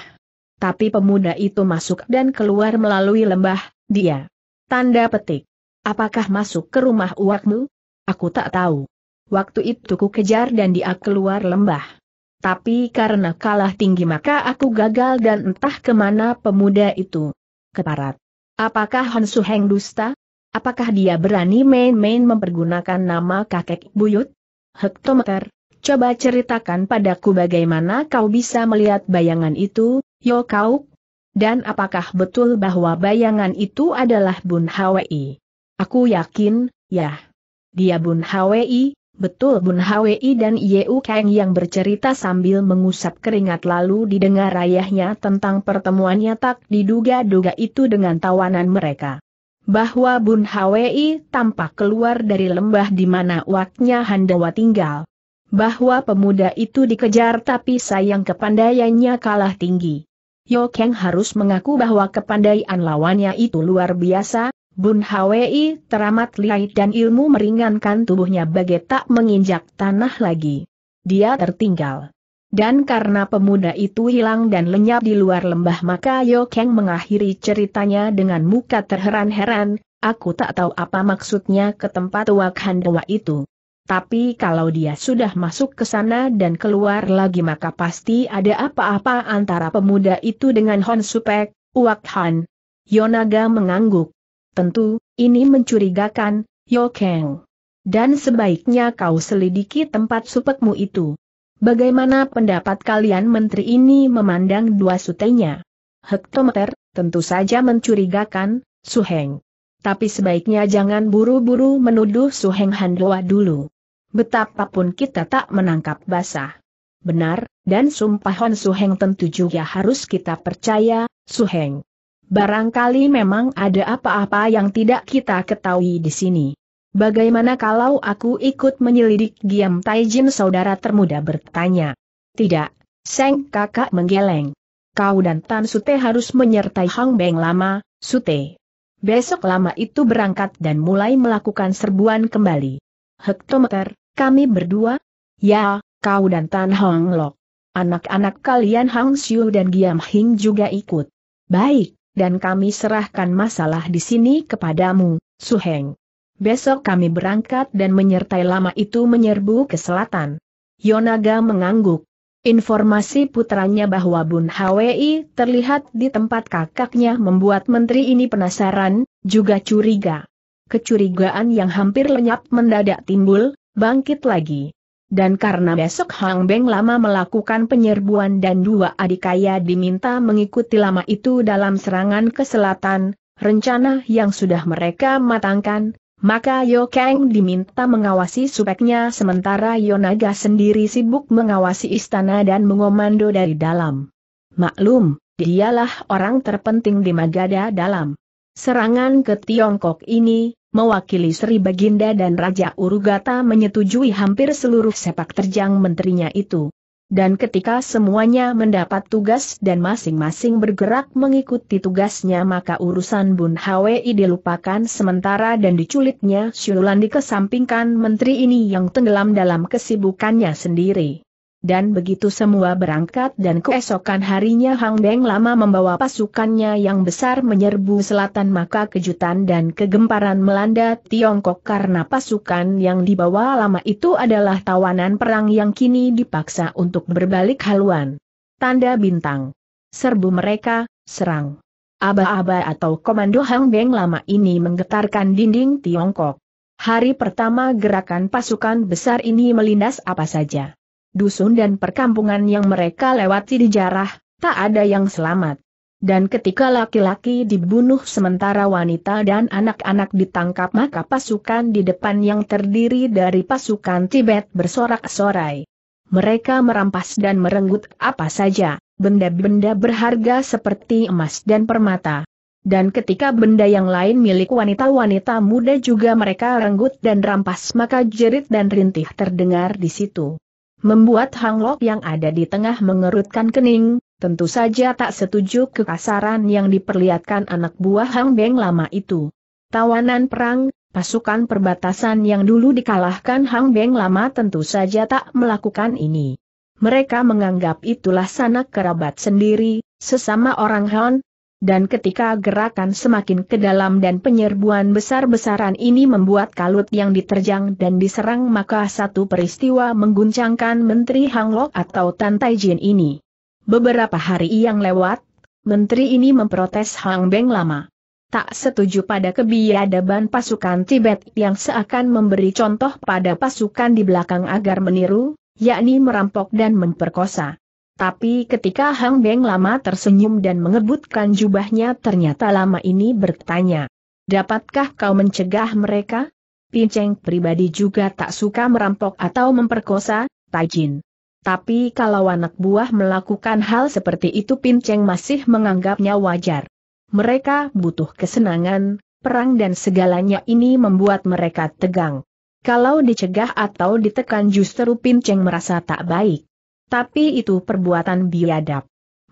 Tapi pemuda itu masuk dan keluar melalui lembah, dia. Tanda petik. Apakah masuk ke rumah uakmu? Aku tak tahu. Waktu itu ku kejar dan dia keluar lembah. Tapi karena kalah tinggi maka aku gagal dan entah kemana pemuda itu. Keparat. Apakah Hansu Heng dusta? Apakah dia berani main-main mempergunakan nama kakek buyut? Hektometer, coba ceritakan padaku bagaimana kau bisa melihat bayangan itu, Yo kau? Dan apakah betul bahwa bayangan itu adalah Bun Hwi? Aku yakin, ya. Dia Bun Hwi, betul Bun Hwi dan Yeu Kang yang bercerita sambil mengusap keringat lalu didengar ayahnya tentang pertemuannya tak diduga-duga itu dengan tawanan mereka bahwa Bun Hwi tampak keluar dari lembah di mana waknya Handawa tinggal. Bahwa pemuda itu dikejar tapi sayang kepandaiannya kalah tinggi. Yo Kang harus mengaku bahwa kepandaian lawannya itu luar biasa, Bun Hwi teramat lihai dan ilmu meringankan tubuhnya bagai tak menginjak tanah lagi. Dia tertinggal. Dan karena pemuda itu hilang dan lenyap di luar lembah maka Yokeng mengakhiri ceritanya dengan muka terheran-heran, aku tak tahu apa maksudnya ke tempat Wak Handewa itu. Tapi kalau dia sudah masuk ke sana dan keluar lagi maka pasti ada apa-apa antara pemuda itu dengan Hon Supek, Wak Han. Yonaga mengangguk. Tentu, ini mencurigakan, Kang. Dan sebaiknya kau selidiki tempat supekmu itu. Bagaimana pendapat kalian menteri ini memandang dua sutenya? Hektometer, tentu saja mencurigakan, Suheng. Tapi sebaiknya jangan buru-buru menuduh Suheng Handoa dulu. Betapapun kita tak menangkap basah. Benar, dan sumpah Hon Suheng tentu juga harus kita percaya, Suheng. Barangkali memang ada apa-apa yang tidak kita ketahui di sini. Bagaimana kalau aku ikut menyelidik Giam Taijin saudara termuda bertanya? Tidak, Seng kakak menggeleng. Kau dan Tan Sute harus menyertai Hang Beng lama, Sute. Besok lama itu berangkat dan mulai melakukan serbuan kembali. Hektometer, kami berdua? Ya, kau dan Tan Hong Lok. Anak-anak kalian Hang Xiu dan Giam Hing juga ikut. Baik, dan kami serahkan masalah di sini kepadamu, Suheng. Besok kami berangkat dan menyertai lama itu menyerbu ke selatan. Yonaga mengangguk. Informasi putranya bahwa Bun Hwi terlihat di tempat kakaknya membuat menteri ini penasaran, juga curiga. Kecurigaan yang hampir lenyap mendadak timbul, bangkit lagi. Dan karena besok Hang Beng lama melakukan penyerbuan dan dua adik kaya diminta mengikuti lama itu dalam serangan ke selatan, rencana yang sudah mereka matangkan, maka Yo Kang diminta mengawasi supeknya sementara Yonaga sendiri sibuk mengawasi istana dan mengomando dari dalam. Maklum, dialah orang terpenting di Magada dalam. Serangan ke Tiongkok ini, mewakili Sri Baginda dan Raja Urugata menyetujui hampir seluruh sepak terjang menterinya itu. Dan ketika semuanya mendapat tugas dan masing-masing bergerak mengikuti tugasnya maka urusan Bun Hwi dilupakan sementara dan diculitnya Syululan dikesampingkan menteri ini yang tenggelam dalam kesibukannya sendiri. Dan begitu semua berangkat dan keesokan harinya Hang Beng lama membawa pasukannya yang besar menyerbu selatan maka kejutan dan kegemparan melanda Tiongkok karena pasukan yang dibawa lama itu adalah tawanan perang yang kini dipaksa untuk berbalik haluan. Tanda bintang. Serbu mereka, serang. Aba-aba atau komando Hang Beng lama ini menggetarkan dinding Tiongkok. Hari pertama gerakan pasukan besar ini melindas apa saja dusun dan perkampungan yang mereka lewati dijarah, tak ada yang selamat. Dan ketika laki-laki dibunuh sementara wanita dan anak-anak ditangkap maka pasukan di depan yang terdiri dari pasukan Tibet bersorak-sorai. Mereka merampas dan merenggut apa saja, benda-benda berharga seperti emas dan permata. Dan ketika benda yang lain milik wanita-wanita muda juga mereka renggut dan rampas maka jerit dan rintih terdengar di situ. Membuat Hang Lok yang ada di tengah mengerutkan kening, tentu saja tak setuju kekasaran yang diperlihatkan anak buah Hang Beng lama itu. Tawanan perang, pasukan perbatasan yang dulu dikalahkan Hang Beng lama tentu saja tak melakukan ini. Mereka menganggap itulah sanak kerabat sendiri, sesama orang Han, dan ketika gerakan semakin ke dalam dan penyerbuan besar-besaran ini membuat kalut yang diterjang dan diserang maka satu peristiwa mengguncangkan Menteri Hanglok atau Tan Taijin ini. Beberapa hari yang lewat, Menteri ini memprotes Hang Beng lama. Tak setuju pada kebiadaban pasukan Tibet yang seakan memberi contoh pada pasukan di belakang agar meniru, yakni merampok dan memperkosa. Tapi ketika Hang Beng lama tersenyum dan mengebutkan jubahnya ternyata lama ini bertanya. Dapatkah kau mencegah mereka? Pinceng pribadi juga tak suka merampok atau memperkosa, Tajin. Tapi kalau anak buah melakukan hal seperti itu Pinceng masih menganggapnya wajar. Mereka butuh kesenangan, perang dan segalanya ini membuat mereka tegang. Kalau dicegah atau ditekan justru Pinceng merasa tak baik tapi itu perbuatan biadab.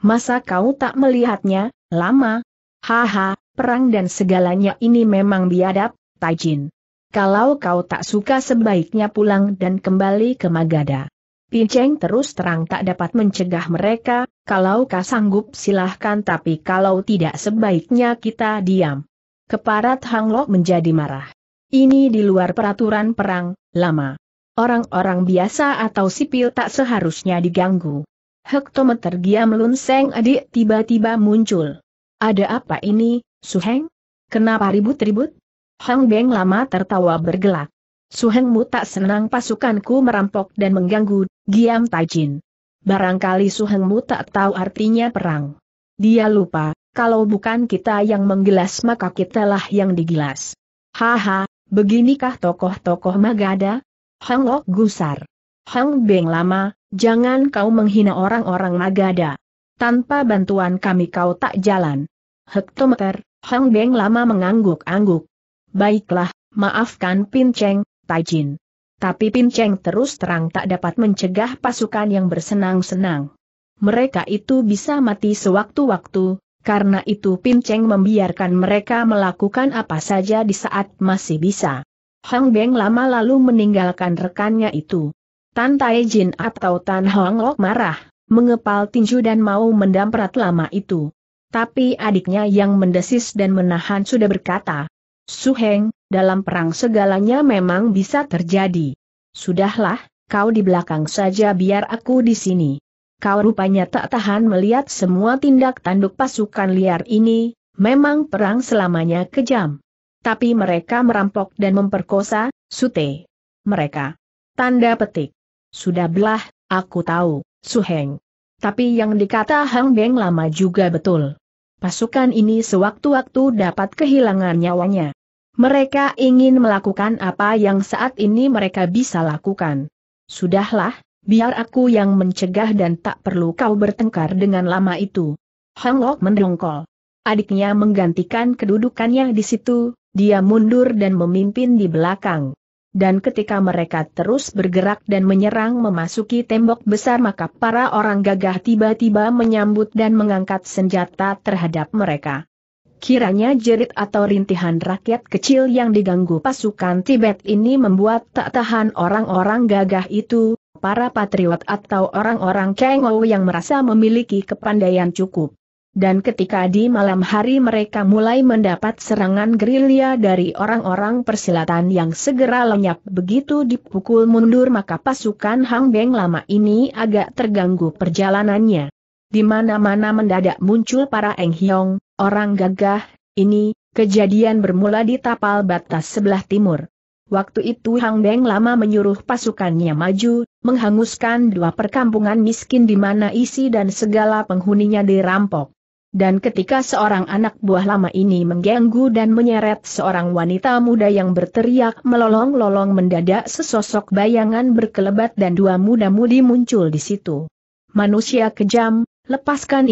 Masa kau tak melihatnya, lama? Haha, perang dan segalanya ini memang biadab, Tajin. Kalau kau tak suka sebaiknya pulang dan kembali ke Magada. Pinceng terus terang tak dapat mencegah mereka, kalau kau sanggup silahkan tapi kalau tidak sebaiknya kita diam. Keparat Hang Lok menjadi marah. Ini di luar peraturan perang, lama. Orang-orang biasa atau sipil tak seharusnya diganggu. Hektometer Gia melunseng adik tiba-tiba muncul. Ada apa ini, Suheng? Kenapa ribut-ribut? Hang Beng lama tertawa bergelak. Suhengmu tak senang pasukanku merampok dan mengganggu, Giam Tajin. Barangkali Suhengmu tak tahu artinya perang. Dia lupa, kalau bukan kita yang menggelas maka kitalah yang digelas. Haha, beginikah tokoh-tokoh Magada? Hang Lok gusar. Hang Beng lama, jangan kau menghina orang-orang Magada. Tanpa bantuan kami kau tak jalan. Hektometer, Hang Beng lama mengangguk-angguk. Baiklah, maafkan Pinceng, Taijin. Tapi Pinceng terus terang tak dapat mencegah pasukan yang bersenang-senang. Mereka itu bisa mati sewaktu-waktu, karena itu Pinceng membiarkan mereka melakukan apa saja di saat masih bisa. Hang Beng lama lalu meninggalkan rekannya itu. Tan Tai Jin atau Tan Hong Lok marah, mengepal tinju dan mau mendamprat lama itu. Tapi adiknya yang mendesis dan menahan sudah berkata, Su Heng, dalam perang segalanya memang bisa terjadi. Sudahlah, kau di belakang saja biar aku di sini. Kau rupanya tak tahan melihat semua tindak tanduk pasukan liar ini, memang perang selamanya kejam tapi mereka merampok dan memperkosa, Sute. Mereka. Tanda petik. Sudah belah, aku tahu, Suheng. Tapi yang dikata Hang Beng lama juga betul. Pasukan ini sewaktu-waktu dapat kehilangan nyawanya. Mereka ingin melakukan apa yang saat ini mereka bisa lakukan. Sudahlah, biar aku yang mencegah dan tak perlu kau bertengkar dengan lama itu. Hang Lok mendongkol. Adiknya menggantikan kedudukannya di situ, dia mundur dan memimpin di belakang. Dan ketika mereka terus bergerak dan menyerang memasuki tembok besar maka para orang gagah tiba-tiba menyambut dan mengangkat senjata terhadap mereka. Kiranya jerit atau rintihan rakyat kecil yang diganggu pasukan Tibet ini membuat tak tahan orang-orang gagah itu, para patriot atau orang-orang Kengou yang merasa memiliki kepandaian cukup dan ketika di malam hari mereka mulai mendapat serangan gerilya dari orang-orang persilatan yang segera lenyap begitu dipukul mundur maka pasukan Hang Beng lama ini agak terganggu perjalanannya. Di mana-mana mendadak muncul para Eng Hiong, orang gagah, ini, kejadian bermula di tapal batas sebelah timur. Waktu itu Hang Beng lama menyuruh pasukannya maju, menghanguskan dua perkampungan miskin di mana isi dan segala penghuninya dirampok. Dan ketika seorang anak buah lama ini mengganggu dan menyeret seorang wanita muda yang berteriak melolong-lolong mendadak sesosok bayangan berkelebat dan dua muda-mudi muncul di situ. Manusia kejam, lepaskan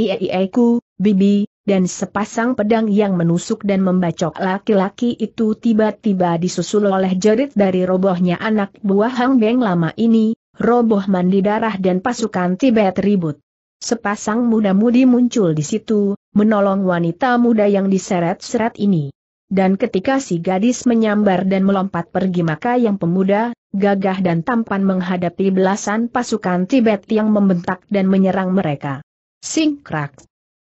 ku, bibi, dan sepasang pedang yang menusuk dan membacok laki-laki itu tiba-tiba disusul oleh jerit dari robohnya anak buah Hang Beng lama ini, roboh mandi darah dan pasukan Tibet ribut. Sepasang muda-mudi muncul di situ, menolong wanita muda yang diseret-seret ini. Dan ketika si gadis menyambar dan melompat pergi maka yang pemuda, gagah dan tampan menghadapi belasan pasukan Tibet yang membentak dan menyerang mereka. Singkrak.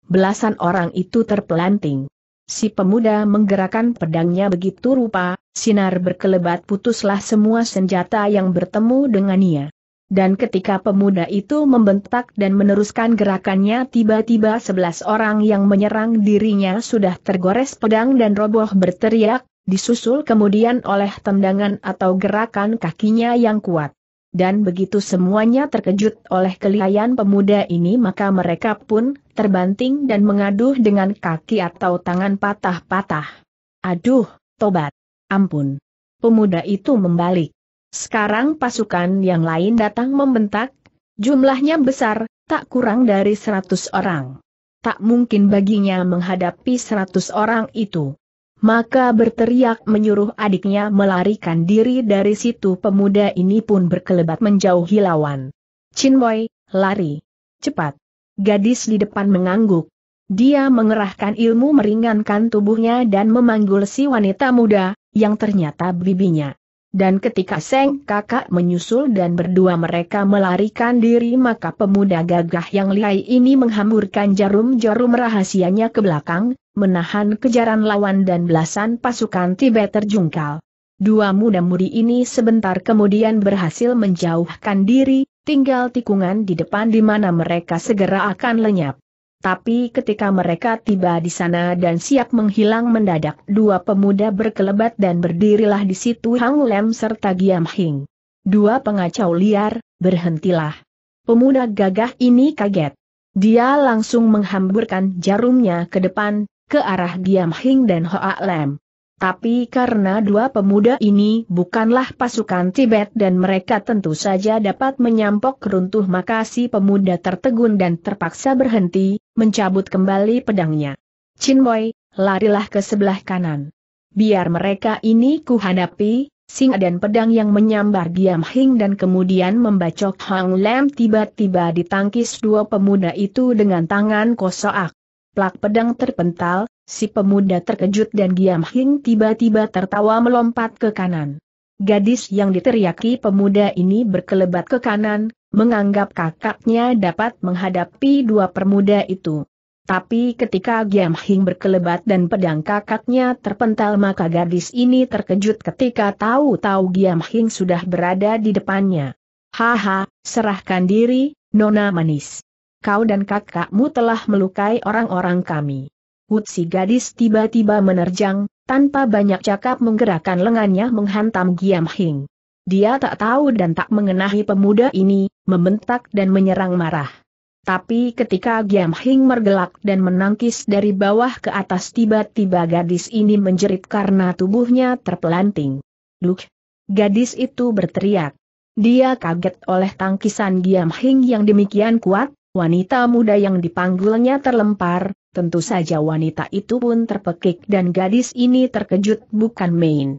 Belasan orang itu terpelanting. Si pemuda menggerakkan pedangnya begitu rupa, sinar berkelebat putuslah semua senjata yang bertemu dengannya dan ketika pemuda itu membentak dan meneruskan gerakannya tiba-tiba sebelas orang yang menyerang dirinya sudah tergores pedang dan roboh berteriak, disusul kemudian oleh tendangan atau gerakan kakinya yang kuat. Dan begitu semuanya terkejut oleh kelihayan pemuda ini maka mereka pun terbanting dan mengaduh dengan kaki atau tangan patah-patah. Aduh, tobat. Ampun. Pemuda itu membalik. Sekarang pasukan yang lain datang membentak, jumlahnya besar, tak kurang dari seratus orang. Tak mungkin baginya menghadapi seratus orang itu. Maka berteriak menyuruh adiknya melarikan diri dari situ pemuda ini pun berkelebat menjauhi lawan. Chinboy, lari. Cepat. Gadis di depan mengangguk. Dia mengerahkan ilmu meringankan tubuhnya dan memanggul si wanita muda, yang ternyata bibinya. Dan ketika Seng kakak menyusul dan berdua mereka melarikan diri maka pemuda gagah yang lihai ini menghamburkan jarum-jarum rahasianya ke belakang, menahan kejaran lawan dan belasan pasukan Tibet terjungkal. Dua muda-mudi ini sebentar kemudian berhasil menjauhkan diri, tinggal tikungan di depan di mana mereka segera akan lenyap. Tapi ketika mereka tiba di sana dan siap menghilang mendadak dua pemuda berkelebat dan berdirilah di situ Hang Lem serta Giam Hing. Dua pengacau liar, berhentilah. Pemuda gagah ini kaget. Dia langsung menghamburkan jarumnya ke depan, ke arah Giam Hing dan Hoa Lem. Tapi karena dua pemuda ini bukanlah pasukan Tibet dan mereka tentu saja dapat menyampok runtuh maka si pemuda tertegun dan terpaksa berhenti, mencabut kembali pedangnya. Chin Boy, larilah ke sebelah kanan. Biar mereka ini kuhadapi, Singa dan pedang yang menyambar Giam Hing dan kemudian membacok Hang Lam tiba-tiba ditangkis dua pemuda itu dengan tangan kosoak. Plak pedang terpental, Si pemuda terkejut dan Giam Hing tiba-tiba tertawa melompat ke kanan. Gadis yang diteriaki pemuda ini berkelebat ke kanan, menganggap kakaknya dapat menghadapi dua pemuda itu. Tapi ketika Giam Hing berkelebat dan pedang kakaknya terpental maka gadis ini terkejut ketika tahu-tahu Giam Hing sudah berada di depannya. Haha, serahkan diri, Nona Manis. Kau dan kakakmu telah melukai orang-orang kami. Hutsi gadis tiba-tiba menerjang, tanpa banyak cakap menggerakkan lengannya menghantam Giam Hing. Dia tak tahu dan tak mengenahi pemuda ini, membentak dan menyerang marah. Tapi ketika Giam Hing mergelak dan menangkis dari bawah ke atas tiba-tiba gadis ini menjerit karena tubuhnya terpelanting. Luk, Gadis itu berteriak. Dia kaget oleh tangkisan Giam Hing yang demikian kuat, wanita muda yang dipanggulnya terlempar, Tentu saja wanita itu pun terpekik dan gadis ini terkejut bukan main.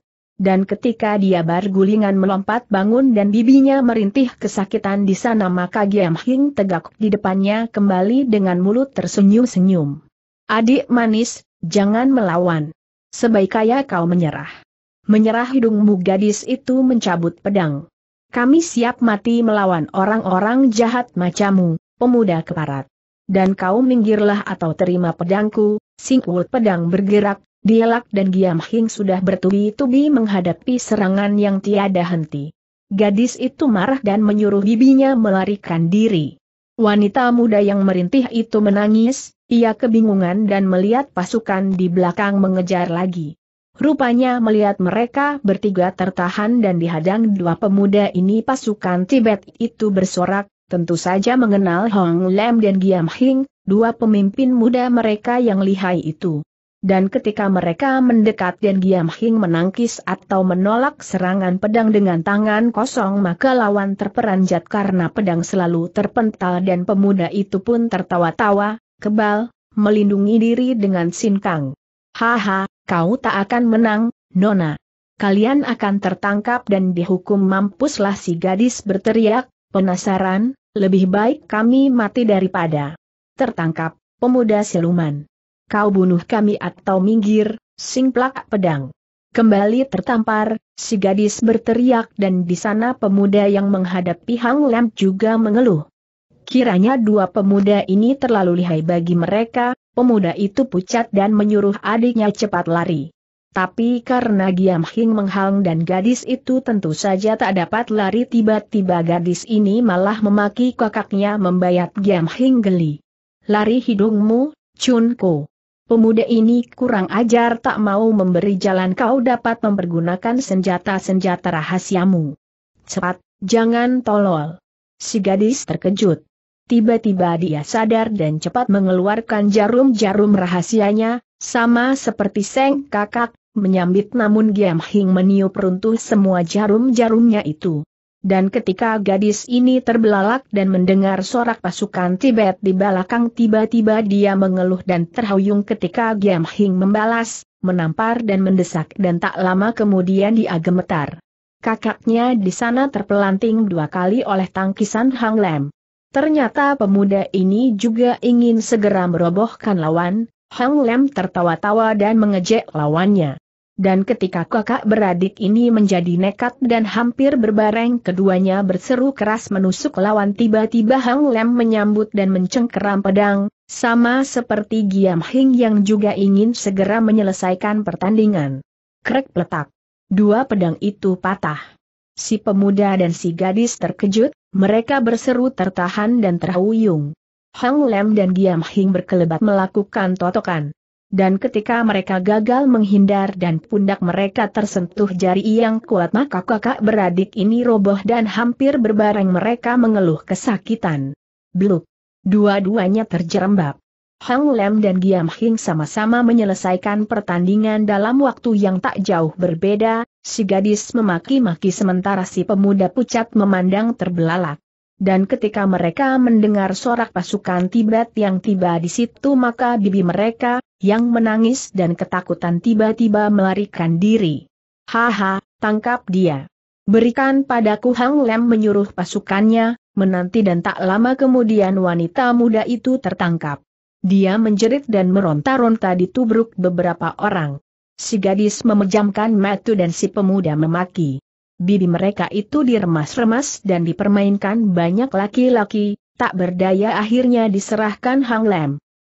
Dan ketika dia bergulingan melompat bangun dan bibinya merintih kesakitan di sana maka Giam Hing tegak di depannya kembali dengan mulut tersenyum-senyum. Adik manis, jangan melawan. Sebaiknya kau menyerah. Menyerah hidungmu gadis itu mencabut pedang. Kami siap mati melawan orang-orang jahat macammu, pemuda keparat dan kau minggirlah atau terima pedangku, singkul pedang bergerak, Dialak dan Giam Hing sudah bertubi-tubi menghadapi serangan yang tiada henti. Gadis itu marah dan menyuruh bibinya melarikan diri. Wanita muda yang merintih itu menangis, ia kebingungan dan melihat pasukan di belakang mengejar lagi. Rupanya melihat mereka bertiga tertahan dan dihadang dua pemuda ini pasukan Tibet itu bersorak, tentu saja mengenal Hong Lam dan Giam Hing, dua pemimpin muda mereka yang lihai itu. Dan ketika mereka mendekat dan Giam Hing menangkis atau menolak serangan pedang dengan tangan kosong maka lawan terperanjat karena pedang selalu terpental dan pemuda itu pun tertawa-tawa, kebal, melindungi diri dengan sinkang. Haha, kau tak akan menang, Nona. Kalian akan tertangkap dan dihukum mampuslah si gadis berteriak, penasaran, lebih baik kami mati daripada tertangkap, pemuda siluman. Kau bunuh kami atau minggir, singplak pedang. Kembali tertampar, si gadis berteriak dan di sana pemuda yang menghadapi Hang Lem juga mengeluh. Kiranya dua pemuda ini terlalu lihai bagi mereka, pemuda itu pucat dan menyuruh adiknya cepat lari. Tapi karena Giam Hing menghalang dan gadis itu tentu saja tak dapat lari tiba-tiba gadis ini malah memaki kakaknya membayat Giam Hing geli. Lari hidungmu, Chun Ko. Pemuda ini kurang ajar tak mau memberi jalan kau dapat mempergunakan senjata-senjata rahasiamu. Cepat, jangan tolol. Si gadis terkejut. Tiba-tiba dia sadar dan cepat mengeluarkan jarum-jarum rahasianya, sama seperti Seng kakak, menyambit namun Giam Hing meniup runtuh semua jarum-jarumnya itu. Dan ketika gadis ini terbelalak dan mendengar sorak pasukan Tibet di belakang tiba-tiba dia mengeluh dan terhuyung ketika Giam Hing membalas, menampar dan mendesak dan tak lama kemudian dia gemetar. Kakaknya di sana terpelanting dua kali oleh tangkisan Hang Lem. Ternyata pemuda ini juga ingin segera merobohkan lawan, Hang Lem tertawa-tawa dan mengejek lawannya dan ketika kakak beradik ini menjadi nekat dan hampir berbareng keduanya berseru keras menusuk lawan tiba-tiba Hang Lem menyambut dan mencengkeram pedang, sama seperti Giam Hing yang juga ingin segera menyelesaikan pertandingan. Krek peletak. Dua pedang itu patah. Si pemuda dan si gadis terkejut, mereka berseru tertahan dan terhuyung. Hang Lem dan Giam Hing berkelebat melakukan totokan dan ketika mereka gagal menghindar dan pundak mereka tersentuh jari yang kuat maka kakak beradik ini roboh dan hampir berbareng mereka mengeluh kesakitan. Bluk. Dua-duanya terjerembab. Hang Lem dan Giam Hing sama-sama menyelesaikan pertandingan dalam waktu yang tak jauh berbeda, si gadis memaki-maki sementara si pemuda pucat memandang terbelalak dan ketika mereka mendengar sorak pasukan Tibet yang tiba di situ maka bibi mereka, yang menangis dan ketakutan tiba-tiba melarikan diri. Haha, tangkap dia. Berikan padaku Hang Lem menyuruh pasukannya, menanti dan tak lama kemudian wanita muda itu tertangkap. Dia menjerit dan meronta-ronta ditubruk beberapa orang. Si gadis memejamkan mata dan si pemuda memaki bibi mereka itu diremas-remas dan dipermainkan banyak laki-laki, tak berdaya akhirnya diserahkan Hang Lem.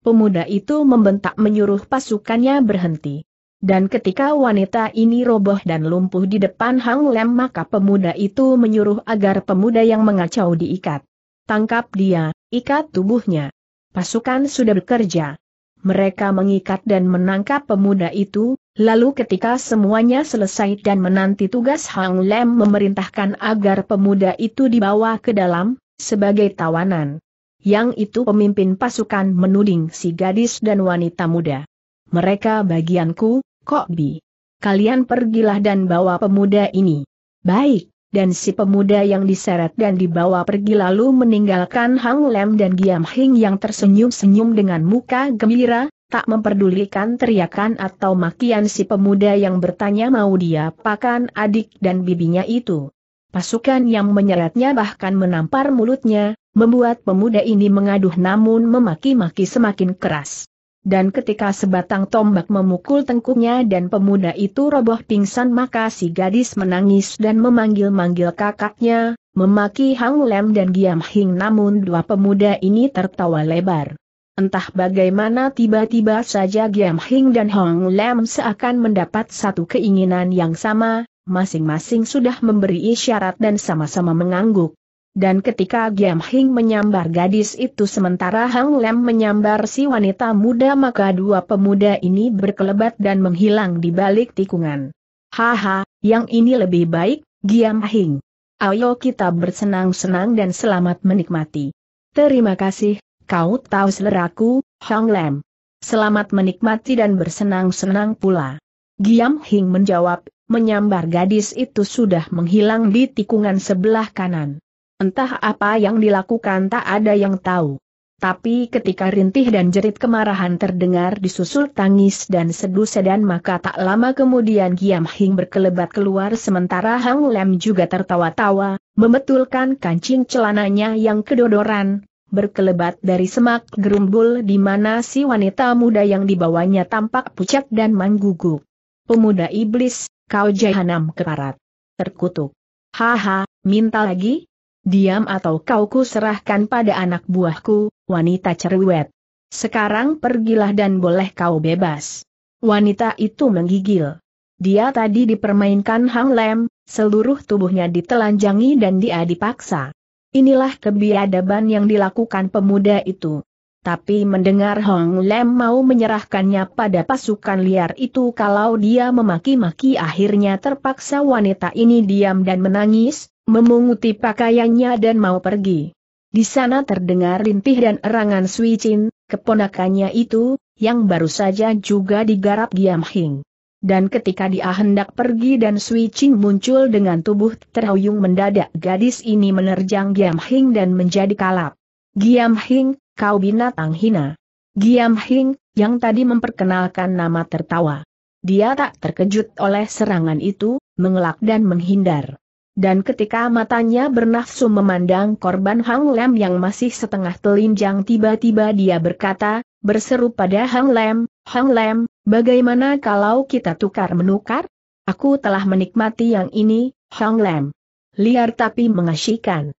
Pemuda itu membentak menyuruh pasukannya berhenti. Dan ketika wanita ini roboh dan lumpuh di depan Hang Lem maka pemuda itu menyuruh agar pemuda yang mengacau diikat. Tangkap dia, ikat tubuhnya. Pasukan sudah bekerja mereka mengikat dan menangkap pemuda itu, lalu ketika semuanya selesai dan menanti tugas Hang Lem memerintahkan agar pemuda itu dibawa ke dalam, sebagai tawanan. Yang itu pemimpin pasukan menuding si gadis dan wanita muda. Mereka bagianku, Kok Bi. Kalian pergilah dan bawa pemuda ini. Baik dan si pemuda yang diseret dan dibawa pergi lalu meninggalkan Hang Lem dan Giam Hing yang tersenyum-senyum dengan muka gembira, tak memperdulikan teriakan atau makian si pemuda yang bertanya mau dia pakan adik dan bibinya itu. Pasukan yang menyeretnya bahkan menampar mulutnya, membuat pemuda ini mengaduh namun memaki-maki semakin keras dan ketika sebatang tombak memukul tengkuknya dan pemuda itu roboh pingsan maka si gadis menangis dan memanggil-manggil kakaknya, memaki Hang Lem dan Giam Hing namun dua pemuda ini tertawa lebar. Entah bagaimana tiba-tiba saja Giam Hing dan Hong Lem seakan mendapat satu keinginan yang sama, masing-masing sudah memberi isyarat dan sama-sama mengangguk. Dan ketika Giam Hing menyambar gadis itu sementara Hang Lem menyambar si wanita muda maka dua pemuda ini berkelebat dan menghilang di balik tikungan. Haha, yang ini lebih baik, Giam Hing. Ayo kita bersenang-senang dan selamat menikmati. Terima kasih, kau tahu seleraku, Hang Lem. Selamat menikmati dan bersenang-senang pula. Giam Hing menjawab, menyambar gadis itu sudah menghilang di tikungan sebelah kanan. Entah apa yang dilakukan tak ada yang tahu. Tapi ketika rintih dan jerit kemarahan terdengar disusul tangis dan seduh sedan maka tak lama kemudian Giam Hing berkelebat keluar sementara Hang Lem juga tertawa-tawa, memetulkan kancing celananya yang kedodoran, berkelebat dari semak gerumbul di mana si wanita muda yang dibawanya tampak pucat dan manggugu. Pemuda iblis, kau jahanam keparat. Terkutuk. Haha, minta lagi? diam atau kau ku serahkan pada anak buahku, wanita cerewet. Sekarang pergilah dan boleh kau bebas. Wanita itu menggigil. Dia tadi dipermainkan Hang Lem, seluruh tubuhnya ditelanjangi dan dia dipaksa. Inilah kebiadaban yang dilakukan pemuda itu. Tapi mendengar Hong Lem mau menyerahkannya pada pasukan liar itu kalau dia memaki-maki akhirnya terpaksa wanita ini diam dan menangis, memunguti pakaiannya dan mau pergi. Di sana terdengar rintih dan erangan Sui Chin, keponakannya itu, yang baru saja juga digarap Giam Hing. Dan ketika dia hendak pergi dan Sui Chin muncul dengan tubuh terhuyung mendadak gadis ini menerjang Giam Hing dan menjadi kalap. Giam Hing, kau binatang hina. Giam Hing, yang tadi memperkenalkan nama tertawa. Dia tak terkejut oleh serangan itu, mengelak dan menghindar dan ketika matanya bernafsu memandang korban Hang Lem yang masih setengah telinjang tiba-tiba dia berkata, berseru pada Hang Lem, Hang Lem, bagaimana kalau kita tukar menukar? Aku telah menikmati yang ini, Hang Lem. Liar tapi mengasyikan.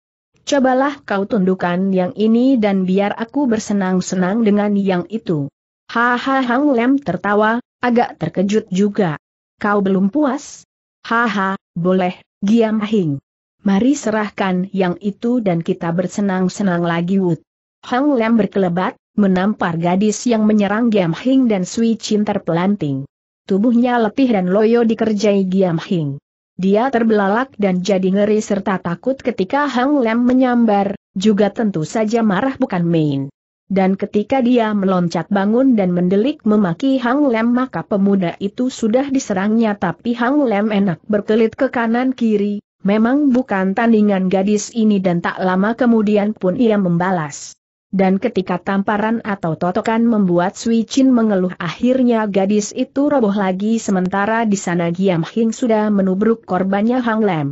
Cobalah kau tundukkan yang ini dan biar aku bersenang-senang dengan yang itu. Haha Hang Lem tertawa, agak terkejut juga. Kau belum puas? Haha, boleh, Giam Hing. Mari serahkan yang itu dan kita bersenang-senang lagi Wut. Hang Lem berkelebat, menampar gadis yang menyerang Giam Hing dan Sui Chin terpelanting. Tubuhnya letih dan loyo dikerjai Giam Hing. Dia terbelalak dan jadi ngeri serta takut ketika Hang Lem menyambar, juga tentu saja marah bukan main. Dan ketika dia meloncat bangun dan mendelik memaki Hang Lem maka pemuda itu sudah diserangnya tapi Hang Lem enak berkelit ke kanan kiri, memang bukan tandingan gadis ini dan tak lama kemudian pun ia membalas. Dan ketika tamparan atau totokan membuat Sui Chin mengeluh akhirnya gadis itu roboh lagi sementara di sana Giam Hing sudah menubruk korbannya Hang Lem.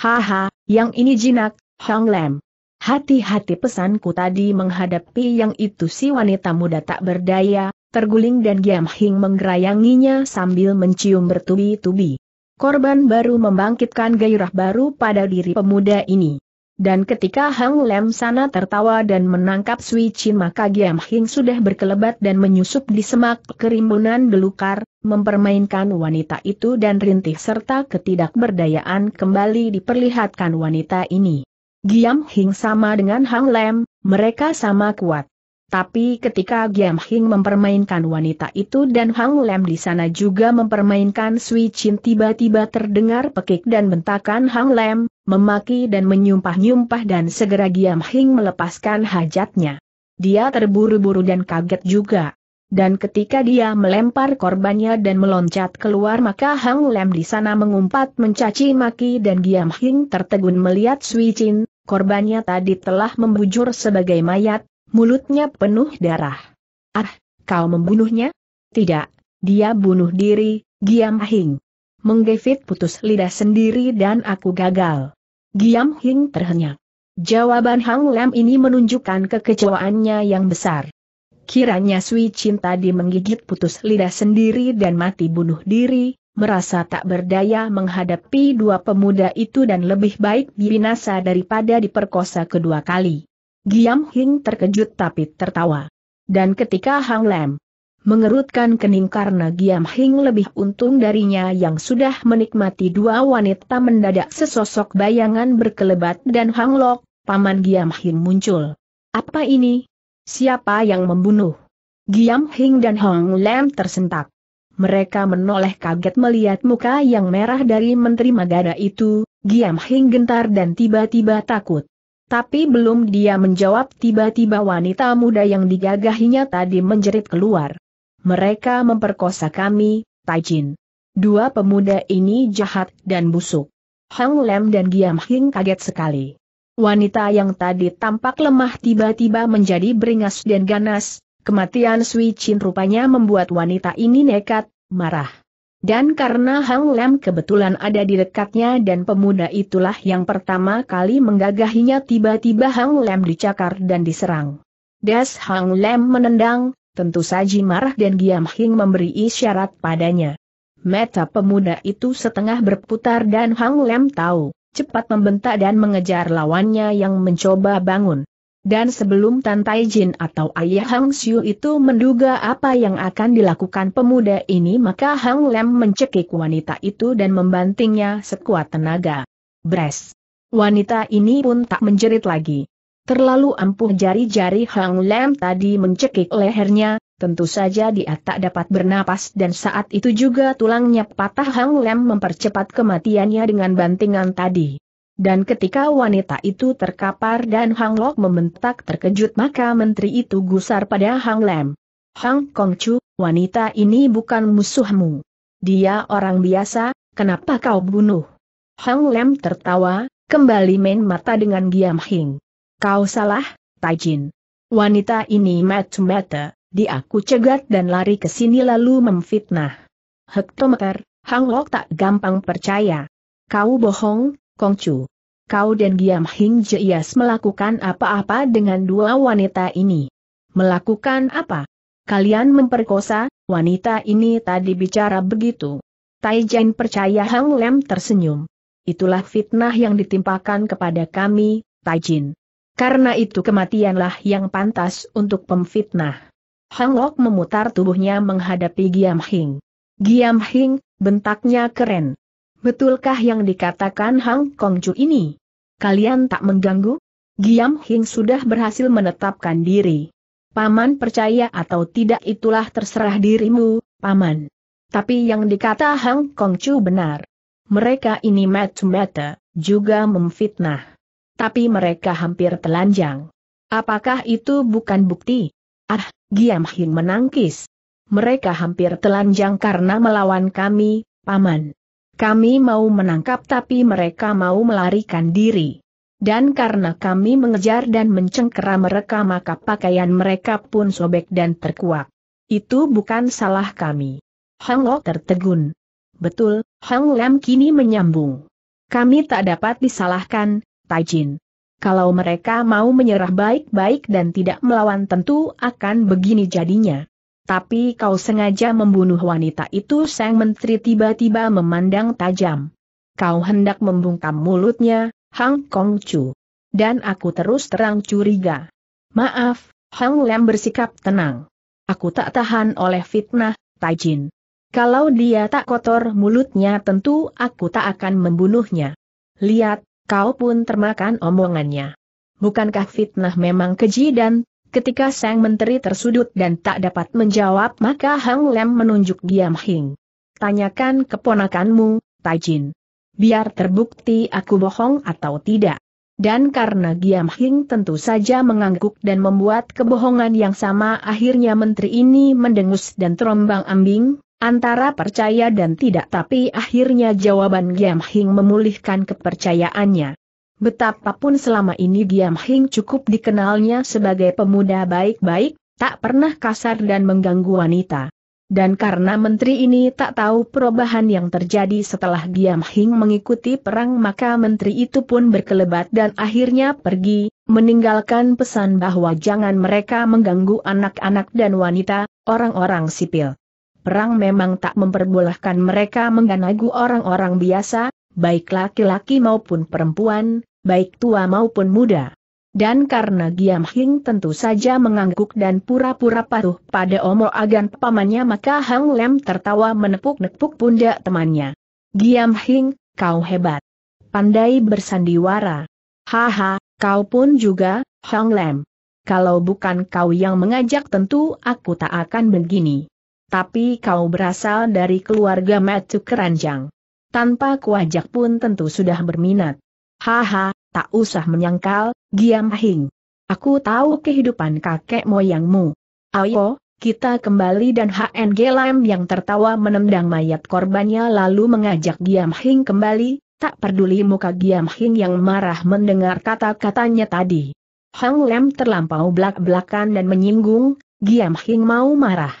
Haha, yang ini jinak, Hang Lem. Hati-hati pesanku tadi menghadapi yang itu si wanita muda tak berdaya, terguling dan Giam Hing menggerayanginya sambil mencium bertubi-tubi. Korban baru membangkitkan gairah baru pada diri pemuda ini. Dan ketika Hang Lem sana tertawa dan menangkap Sui Chin maka Giam Hing sudah berkelebat dan menyusup di semak kerimbunan belukar, mempermainkan wanita itu dan rintih serta ketidakberdayaan kembali diperlihatkan wanita ini. Giam Hing sama dengan Hang Lem, mereka sama kuat. Tapi ketika Giam Hing mempermainkan wanita itu dan Hang Lem di sana juga mempermainkan Sui Chin tiba-tiba terdengar pekik dan bentakan Hang Lem, memaki dan menyumpah-nyumpah dan segera Giam Hing melepaskan hajatnya. Dia terburu-buru dan kaget juga. Dan ketika dia melempar korbannya dan meloncat keluar maka Hang Lem di sana mengumpat mencaci maki dan Giam Hing tertegun melihat Sui Chin, korbannya tadi telah membujur sebagai mayat, mulutnya penuh darah. Ah, kau membunuhnya? Tidak, dia bunuh diri, Giam Hing. Menggevit putus lidah sendiri dan aku gagal. Giam Hing terhenyak. Jawaban Hang Lam ini menunjukkan kekecewaannya yang besar. Kiranya Sui Chin tadi menggigit putus lidah sendiri dan mati bunuh diri, merasa tak berdaya menghadapi dua pemuda itu dan lebih baik binasa daripada diperkosa kedua kali. Giam Hing terkejut tapi tertawa. Dan ketika Hang Lam mengerutkan kening karena Giam Hing lebih untung darinya yang sudah menikmati dua wanita mendadak sesosok bayangan berkelebat dan Hang Lok, paman Giam Hing muncul. Apa ini? Siapa yang membunuh? Giam Hing dan Hong Lam tersentak mereka menoleh kaget melihat muka yang merah dari Menteri Magada itu, Giam Hing gentar dan tiba-tiba takut. Tapi belum dia menjawab tiba-tiba wanita muda yang digagahinya tadi menjerit keluar. Mereka memperkosa kami, Taijin. Dua pemuda ini jahat dan busuk. Hang Lem dan Giam Hing kaget sekali. Wanita yang tadi tampak lemah tiba-tiba menjadi beringas dan ganas, Kematian Sui Chin rupanya membuat wanita ini nekat, marah. Dan karena Hang Lem kebetulan ada di dekatnya dan pemuda itulah yang pertama kali menggagahinya tiba-tiba Hang Lem dicakar dan diserang. Das Hang Lem menendang, tentu saja marah dan Giam Hing memberi isyarat padanya. Meta pemuda itu setengah berputar dan Hang Lem tahu, cepat membentak dan mengejar lawannya yang mencoba bangun. Dan sebelum Tan Taijin atau ayah Hang Xiu itu menduga apa yang akan dilakukan pemuda ini maka Hang Lem mencekik wanita itu dan membantingnya sekuat tenaga. Bres. Wanita ini pun tak menjerit lagi. Terlalu ampuh jari-jari Hang Lem tadi mencekik lehernya, tentu saja dia tak dapat bernapas dan saat itu juga tulangnya patah Hang Lem mempercepat kematiannya dengan bantingan tadi. Dan ketika wanita itu terkapar dan Hang Lok membentak terkejut maka menteri itu gusar pada Hang Lem. Hang Kong Chu, wanita ini bukan musuhmu. Dia orang biasa, kenapa kau bunuh? Hang Lem tertawa, kembali main mata dengan Giam Hing. Kau salah, Taijin. Wanita ini mata-mata, diaku cegat dan lari ke sini lalu memfitnah. Hektometer, Hang Lok tak gampang percaya. Kau bohong, Kongcu. Kau dan Giam Hing Jias melakukan apa-apa dengan dua wanita ini. Melakukan apa? Kalian memperkosa, wanita ini tadi bicara begitu. Tai percaya Hang Lem tersenyum. Itulah fitnah yang ditimpakan kepada kami, Tai Jin. Karena itu kematianlah yang pantas untuk pemfitnah. Hang Lok memutar tubuhnya menghadapi Giam Hing. Giam Hing, bentaknya keren. Betulkah yang dikatakan Hang Kongju ini? Kalian tak mengganggu? Giam Hing sudah berhasil menetapkan diri. Paman percaya atau tidak itulah terserah dirimu, Paman. Tapi yang dikata Hang Kongju benar. Mereka ini mata-mata, juga memfitnah. Tapi mereka hampir telanjang. Apakah itu bukan bukti? Ah, Giam Hing menangkis. Mereka hampir telanjang karena melawan kami, Paman. Kami mau menangkap tapi mereka mau melarikan diri. Dan karena kami mengejar dan mencengkeram mereka maka pakaian mereka pun sobek dan terkuak. Itu bukan salah kami. Hang Lo tertegun. Betul, Hang Lam kini menyambung. Kami tak dapat disalahkan, Tai Jin. Kalau mereka mau menyerah baik-baik dan tidak melawan tentu akan begini jadinya tapi kau sengaja membunuh wanita itu sang menteri tiba-tiba memandang tajam. Kau hendak membungkam mulutnya, Hang Kong Chu. Dan aku terus terang curiga. Maaf, Hang Lem bersikap tenang. Aku tak tahan oleh fitnah, Tajin. Kalau dia tak kotor mulutnya tentu aku tak akan membunuhnya. Lihat, kau pun termakan omongannya. Bukankah fitnah memang keji dan Ketika sang menteri tersudut dan tak dapat menjawab maka Hang Lem menunjuk Giam Hing. Tanyakan keponakanmu, Tajin. Biar terbukti aku bohong atau tidak. Dan karena Giam Hing tentu saja mengangguk dan membuat kebohongan yang sama akhirnya menteri ini mendengus dan terombang ambing, antara percaya dan tidak tapi akhirnya jawaban Giam Hing memulihkan kepercayaannya. Betapapun selama ini Giam Hing cukup dikenalnya sebagai pemuda baik-baik, tak pernah kasar dan mengganggu wanita. Dan karena menteri ini tak tahu perubahan yang terjadi setelah Giam Hing mengikuti perang maka menteri itu pun berkelebat dan akhirnya pergi, meninggalkan pesan bahwa jangan mereka mengganggu anak-anak dan wanita, orang-orang sipil. Perang memang tak memperbolehkan mereka mengganggu orang-orang biasa, baik laki-laki maupun perempuan, baik tua maupun muda. Dan karena Giam Hing tentu saja mengangguk dan pura-pura patuh pada Omo Agan pamannya maka Hang Lem tertawa menepuk-nepuk pundak temannya. Giam Hing, kau hebat. Pandai bersandiwara. Haha, kau pun juga, Hang Lem. Kalau bukan kau yang mengajak tentu aku tak akan begini. Tapi kau berasal dari keluarga Matu Keranjang. Tanpa kuajak pun tentu sudah berminat. Haha, tak usah menyangkal, Giam Hing. Aku tahu kehidupan kakek moyangmu. Ayo, kita kembali dan HNG Lam yang tertawa menendang mayat korbannya lalu mengajak Giam Hing kembali, tak peduli muka Giam Hing yang marah mendengar kata-katanya tadi. Hang Lam terlampau belak-belakan dan menyinggung, Giam Hing mau marah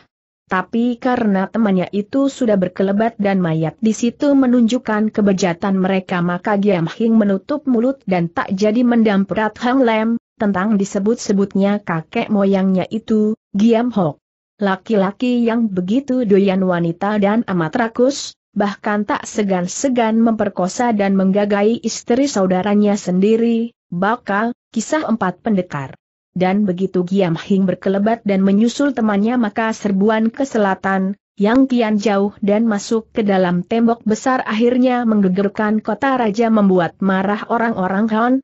tapi karena temannya itu sudah berkelebat dan mayat di situ menunjukkan kebejatan mereka maka Giam Hing menutup mulut dan tak jadi mendamprat Hang Lem, tentang disebut-sebutnya kakek moyangnya itu, Giam Hok. Laki-laki yang begitu doyan wanita dan amat rakus, bahkan tak segan-segan memperkosa dan menggagai istri saudaranya sendiri, bakal, kisah empat pendekar dan begitu Giam Hing berkelebat dan menyusul temannya maka serbuan ke selatan, yang kian jauh dan masuk ke dalam tembok besar akhirnya menggegerkan kota raja membuat marah orang-orang Han.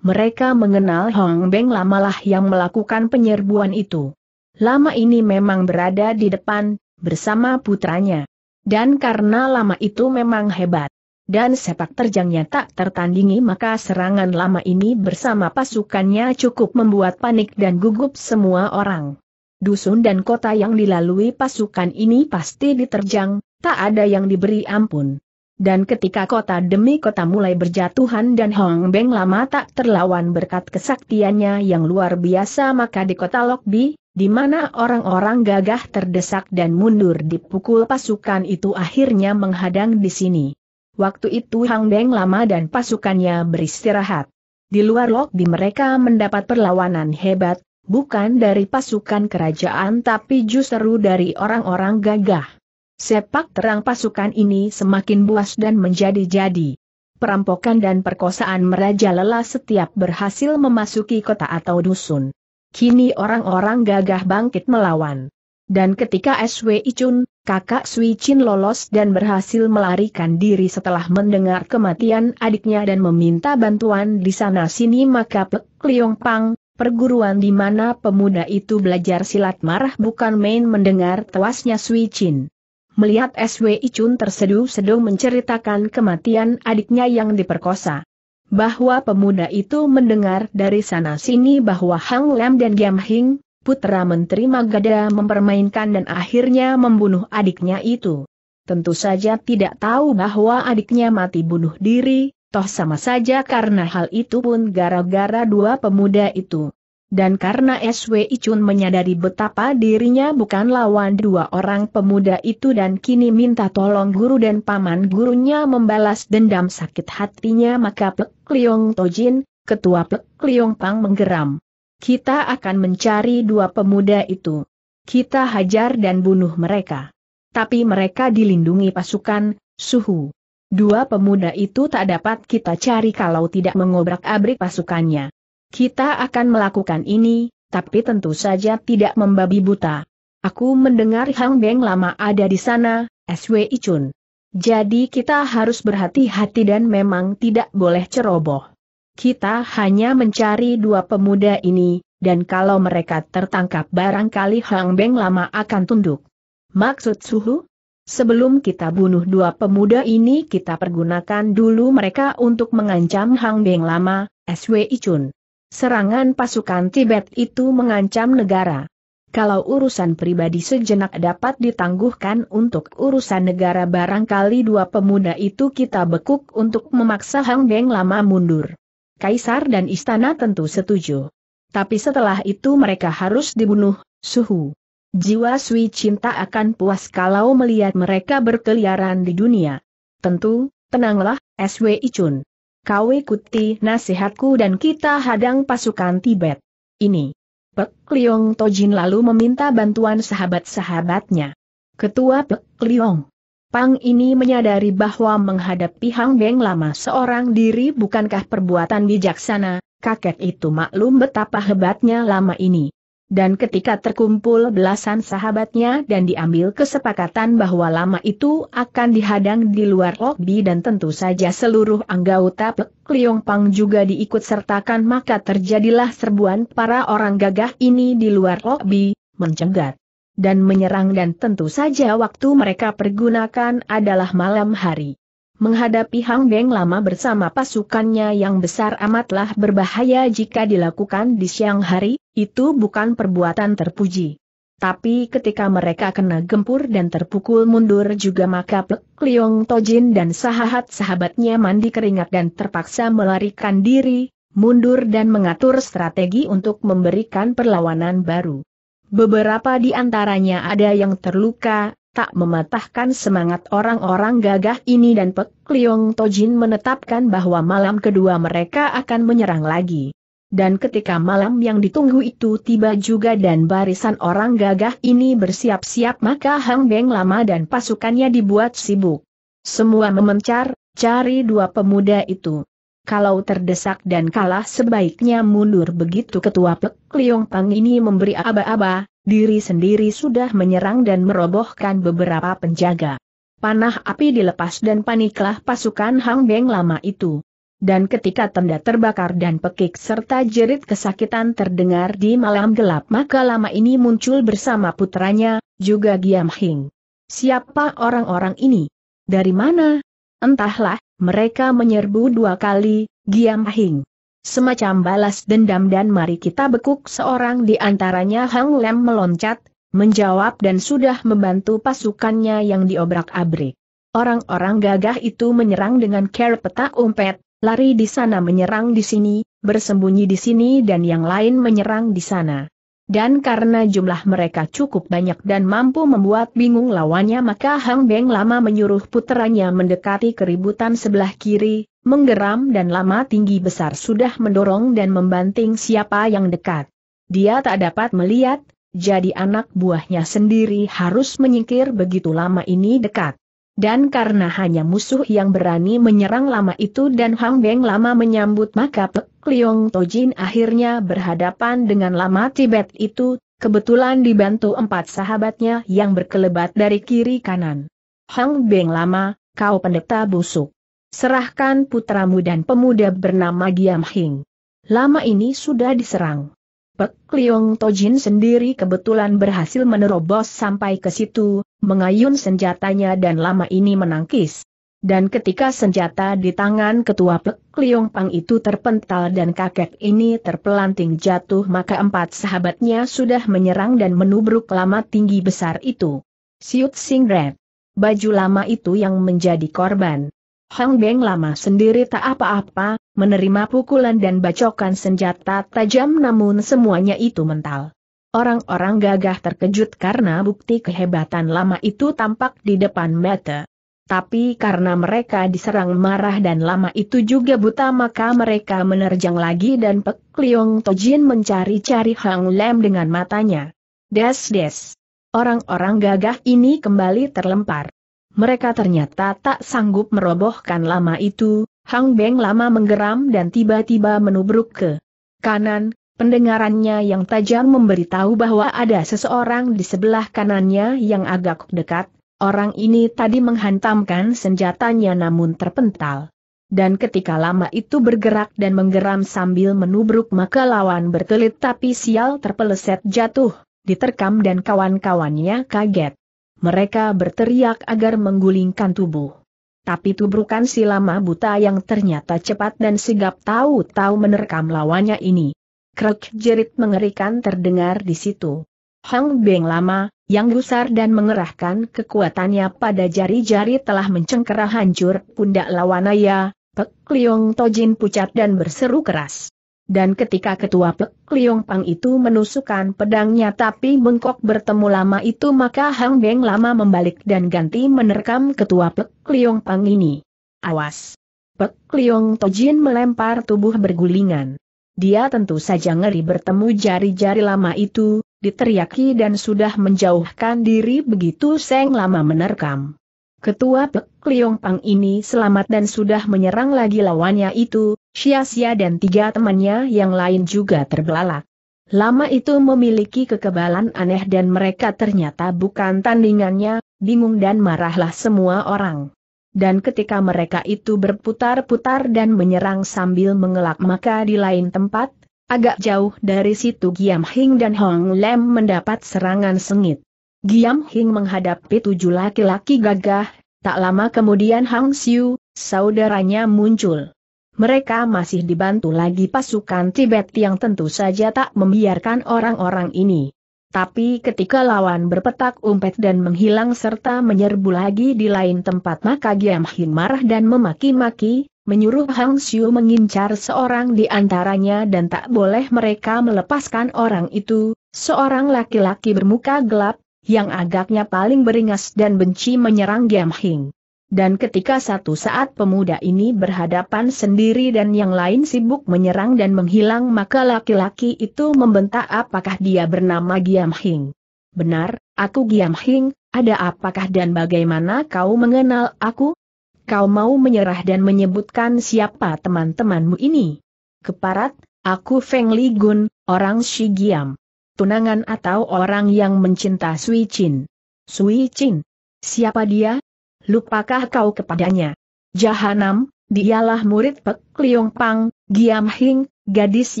Mereka mengenal Hong Beng lamalah yang melakukan penyerbuan itu. Lama ini memang berada di depan, bersama putranya. Dan karena lama itu memang hebat dan sepak terjangnya tak tertandingi maka serangan lama ini bersama pasukannya cukup membuat panik dan gugup semua orang. Dusun dan kota yang dilalui pasukan ini pasti diterjang, tak ada yang diberi ampun. Dan ketika kota demi kota mulai berjatuhan dan Hong Beng lama tak terlawan berkat kesaktiannya yang luar biasa maka di kota Lokbi, di mana orang-orang gagah terdesak dan mundur dipukul pasukan itu akhirnya menghadang di sini. Waktu itu Hang Beng lama dan pasukannya beristirahat. Di luar Lokdi mereka mendapat perlawanan hebat, bukan dari pasukan kerajaan tapi justru dari orang-orang gagah. Sepak terang pasukan ini semakin buas dan menjadi-jadi. Perampokan dan perkosaan merajalela setiap berhasil memasuki kota atau dusun. Kini orang-orang gagah bangkit melawan. Dan ketika SW Chun, kakak Sui Chin lolos dan berhasil melarikan diri setelah mendengar kematian adiknya dan meminta bantuan di sana-sini maka Pek Liong Pang, perguruan di mana pemuda itu belajar silat marah bukan main mendengar tewasnya Sui Chin. Melihat SW Chun terseduh-seduh menceritakan kematian adiknya yang diperkosa bahwa pemuda itu mendengar dari sana-sini bahwa Hang Lam dan Giam Hing, Putra Menteri Magada mempermainkan dan akhirnya membunuh adiknya itu. Tentu saja tidak tahu bahwa adiknya mati bunuh diri, toh sama saja karena hal itu pun gara-gara dua pemuda itu. Dan karena SW Icun menyadari betapa dirinya bukan lawan dua orang pemuda itu dan kini minta tolong guru dan paman gurunya membalas dendam sakit hatinya maka Plek Liong Tojin, ketua Plek Liong Pang menggeram. Kita akan mencari dua pemuda itu. Kita hajar dan bunuh mereka. Tapi mereka dilindungi pasukan, suhu. Dua pemuda itu tak dapat kita cari kalau tidak mengobrak-abrik pasukannya. Kita akan melakukan ini, tapi tentu saja tidak membabi buta. Aku mendengar Hang Beng lama ada di sana, SW Icun. Jadi kita harus berhati-hati dan memang tidak boleh ceroboh. Kita hanya mencari dua pemuda ini, dan kalau mereka tertangkap barangkali Hang Beng lama akan tunduk. Maksud Suhu? Sebelum kita bunuh dua pemuda ini kita pergunakan dulu mereka untuk mengancam Hang Beng Lama, SW Icun. Serangan pasukan Tibet itu mengancam negara. Kalau urusan pribadi sejenak dapat ditangguhkan untuk urusan negara barangkali dua pemuda itu kita bekuk untuk memaksa Hang Beng Lama mundur kaisar dan istana tentu setuju. Tapi setelah itu mereka harus dibunuh, suhu. Jiwa Sui Cinta akan puas kalau melihat mereka berkeliaran di dunia. Tentu, tenanglah, SW Icun. Kau ikuti nasihatku dan kita hadang pasukan Tibet. Ini. Pek Liong Tojin lalu meminta bantuan sahabat-sahabatnya. Ketua Pek Liong. Pang ini menyadari bahwa menghadapi Hang Beng lama seorang diri bukankah perbuatan bijaksana, kakek itu maklum betapa hebatnya lama ini. Dan ketika terkumpul belasan sahabatnya dan diambil kesepakatan bahwa lama itu akan dihadang di luar lobi dan tentu saja seluruh anggota Pek Liong Pang juga diikut sertakan maka terjadilah serbuan para orang gagah ini di luar lobi, mencegat dan menyerang dan tentu saja waktu mereka pergunakan adalah malam hari. Menghadapi Hang Beng lama bersama pasukannya yang besar amatlah berbahaya jika dilakukan di siang hari, itu bukan perbuatan terpuji. Tapi ketika mereka kena gempur dan terpukul mundur juga maka Pek Liong Tojin dan sahabat sahabatnya mandi keringat dan terpaksa melarikan diri, mundur dan mengatur strategi untuk memberikan perlawanan baru. Beberapa di antaranya ada yang terluka, tak mematahkan semangat orang-orang gagah ini dan Pek Liong Tojin menetapkan bahwa malam kedua mereka akan menyerang lagi. Dan ketika malam yang ditunggu itu tiba juga dan barisan orang gagah ini bersiap-siap maka Hang Beng lama dan pasukannya dibuat sibuk. Semua memencar, cari dua pemuda itu kalau terdesak dan kalah sebaiknya mundur begitu ketua Pek Liong Pang ini memberi aba-aba, diri sendiri sudah menyerang dan merobohkan beberapa penjaga. Panah api dilepas dan paniklah pasukan Hang Beng lama itu. Dan ketika tenda terbakar dan pekik serta jerit kesakitan terdengar di malam gelap maka lama ini muncul bersama putranya, juga Giam Hing. Siapa orang-orang ini? Dari mana? Entahlah, mereka menyerbu dua kali, Giam Hing. Semacam balas dendam dan mari kita bekuk seorang di antaranya Hang Lem meloncat, menjawab dan sudah membantu pasukannya yang diobrak-abrik. Orang-orang gagah itu menyerang dengan care petak umpet, lari di sana menyerang di sini, bersembunyi di sini dan yang lain menyerang di sana. Dan karena jumlah mereka cukup banyak dan mampu membuat bingung lawannya maka Hang Beng lama menyuruh putranya mendekati keributan sebelah kiri, menggeram dan lama tinggi besar sudah mendorong dan membanting siapa yang dekat. Dia tak dapat melihat, jadi anak buahnya sendiri harus menyingkir begitu lama ini dekat. Dan karena hanya musuh yang berani menyerang lama itu dan Hang Beng lama menyambut maka Pek Liong Tojin akhirnya berhadapan dengan lama Tibet itu, kebetulan dibantu empat sahabatnya yang berkelebat dari kiri kanan. Hang Beng lama, kau pendeta busuk. Serahkan putramu dan pemuda bernama Giam Hing. Lama ini sudah diserang. Pek Liong Tojin sendiri kebetulan berhasil menerobos sampai ke situ, mengayun senjatanya dan lama ini menangkis. Dan ketika senjata di tangan ketua Pek Liong Pang itu terpental dan kakek ini terpelanting jatuh maka empat sahabatnya sudah menyerang dan menubruk lama tinggi besar itu. Siut Singret. Baju lama itu yang menjadi korban. Hang Beng lama sendiri tak apa-apa, menerima pukulan dan bacokan senjata tajam namun semuanya itu mental. Orang-orang gagah terkejut karena bukti kehebatan lama itu tampak di depan mata. Tapi karena mereka diserang marah dan lama itu juga buta maka mereka menerjang lagi dan Pek Liong Tojin mencari-cari Hang Lem dengan matanya. Des-des. Orang-orang gagah ini kembali terlempar. Mereka ternyata tak sanggup merobohkan lama itu, Hang Beng lama menggeram dan tiba-tiba menubruk ke kanan, pendengarannya yang tajam memberitahu bahwa ada seseorang di sebelah kanannya yang agak dekat, orang ini tadi menghantamkan senjatanya namun terpental. Dan ketika lama itu bergerak dan menggeram sambil menubruk maka lawan berkelit tapi sial terpeleset jatuh, diterkam dan kawan-kawannya kaget mereka berteriak agar menggulingkan tubuh. Tapi tubrukan si lama buta yang ternyata cepat dan sigap tahu-tahu menerkam lawannya ini. Krek jerit mengerikan terdengar di situ. Hang Beng lama, yang gusar dan mengerahkan kekuatannya pada jari-jari telah mencengkerah hancur pundak lawanaya, Pek Liong Tojin pucat dan berseru keras. Dan ketika ketua Pek Liong Pang itu menusukkan pedangnya tapi bengkok bertemu lama itu maka Hang Beng lama membalik dan ganti menerkam ketua Pek Liong Pang ini. Awas! Pek Liong Tojin melempar tubuh bergulingan. Dia tentu saja ngeri bertemu jari-jari lama itu, diteriaki dan sudah menjauhkan diri begitu Seng lama menerkam. Ketua Pek Liong Pang ini selamat dan sudah menyerang lagi lawannya itu, Syasya dan tiga temannya yang lain juga terbelalak. Lama itu memiliki kekebalan aneh dan mereka ternyata bukan tandingannya, bingung dan marahlah semua orang. Dan ketika mereka itu berputar-putar dan menyerang sambil mengelak maka di lain tempat, agak jauh dari situ Giam Hing dan Hong Lem mendapat serangan sengit. Giam Hing menghadapi tujuh laki-laki gagah, tak lama kemudian Hang Xiu, saudaranya muncul mereka masih dibantu lagi pasukan Tibet yang tentu saja tak membiarkan orang-orang ini. Tapi ketika lawan berpetak umpet dan menghilang serta menyerbu lagi di lain tempat maka Giam Hin marah dan memaki-maki, menyuruh Hang Xiu mengincar seorang di antaranya dan tak boleh mereka melepaskan orang itu, seorang laki-laki bermuka gelap, yang agaknya paling beringas dan benci menyerang Giam Hing. Dan ketika satu saat pemuda ini berhadapan sendiri dan yang lain sibuk menyerang dan menghilang maka laki-laki itu membentak apakah dia bernama Giam Hing. Benar, aku Giam Hing, ada apakah dan bagaimana kau mengenal aku? Kau mau menyerah dan menyebutkan siapa teman-temanmu ini? Keparat, aku Feng Li Gun, orang Shi Giam. Tunangan atau orang yang mencinta Sui Chin. Sui Chin. Siapa dia? Lupakah kau kepadanya? Jahanam, dialah murid Pek Liong Pang, Giam Hing, gadis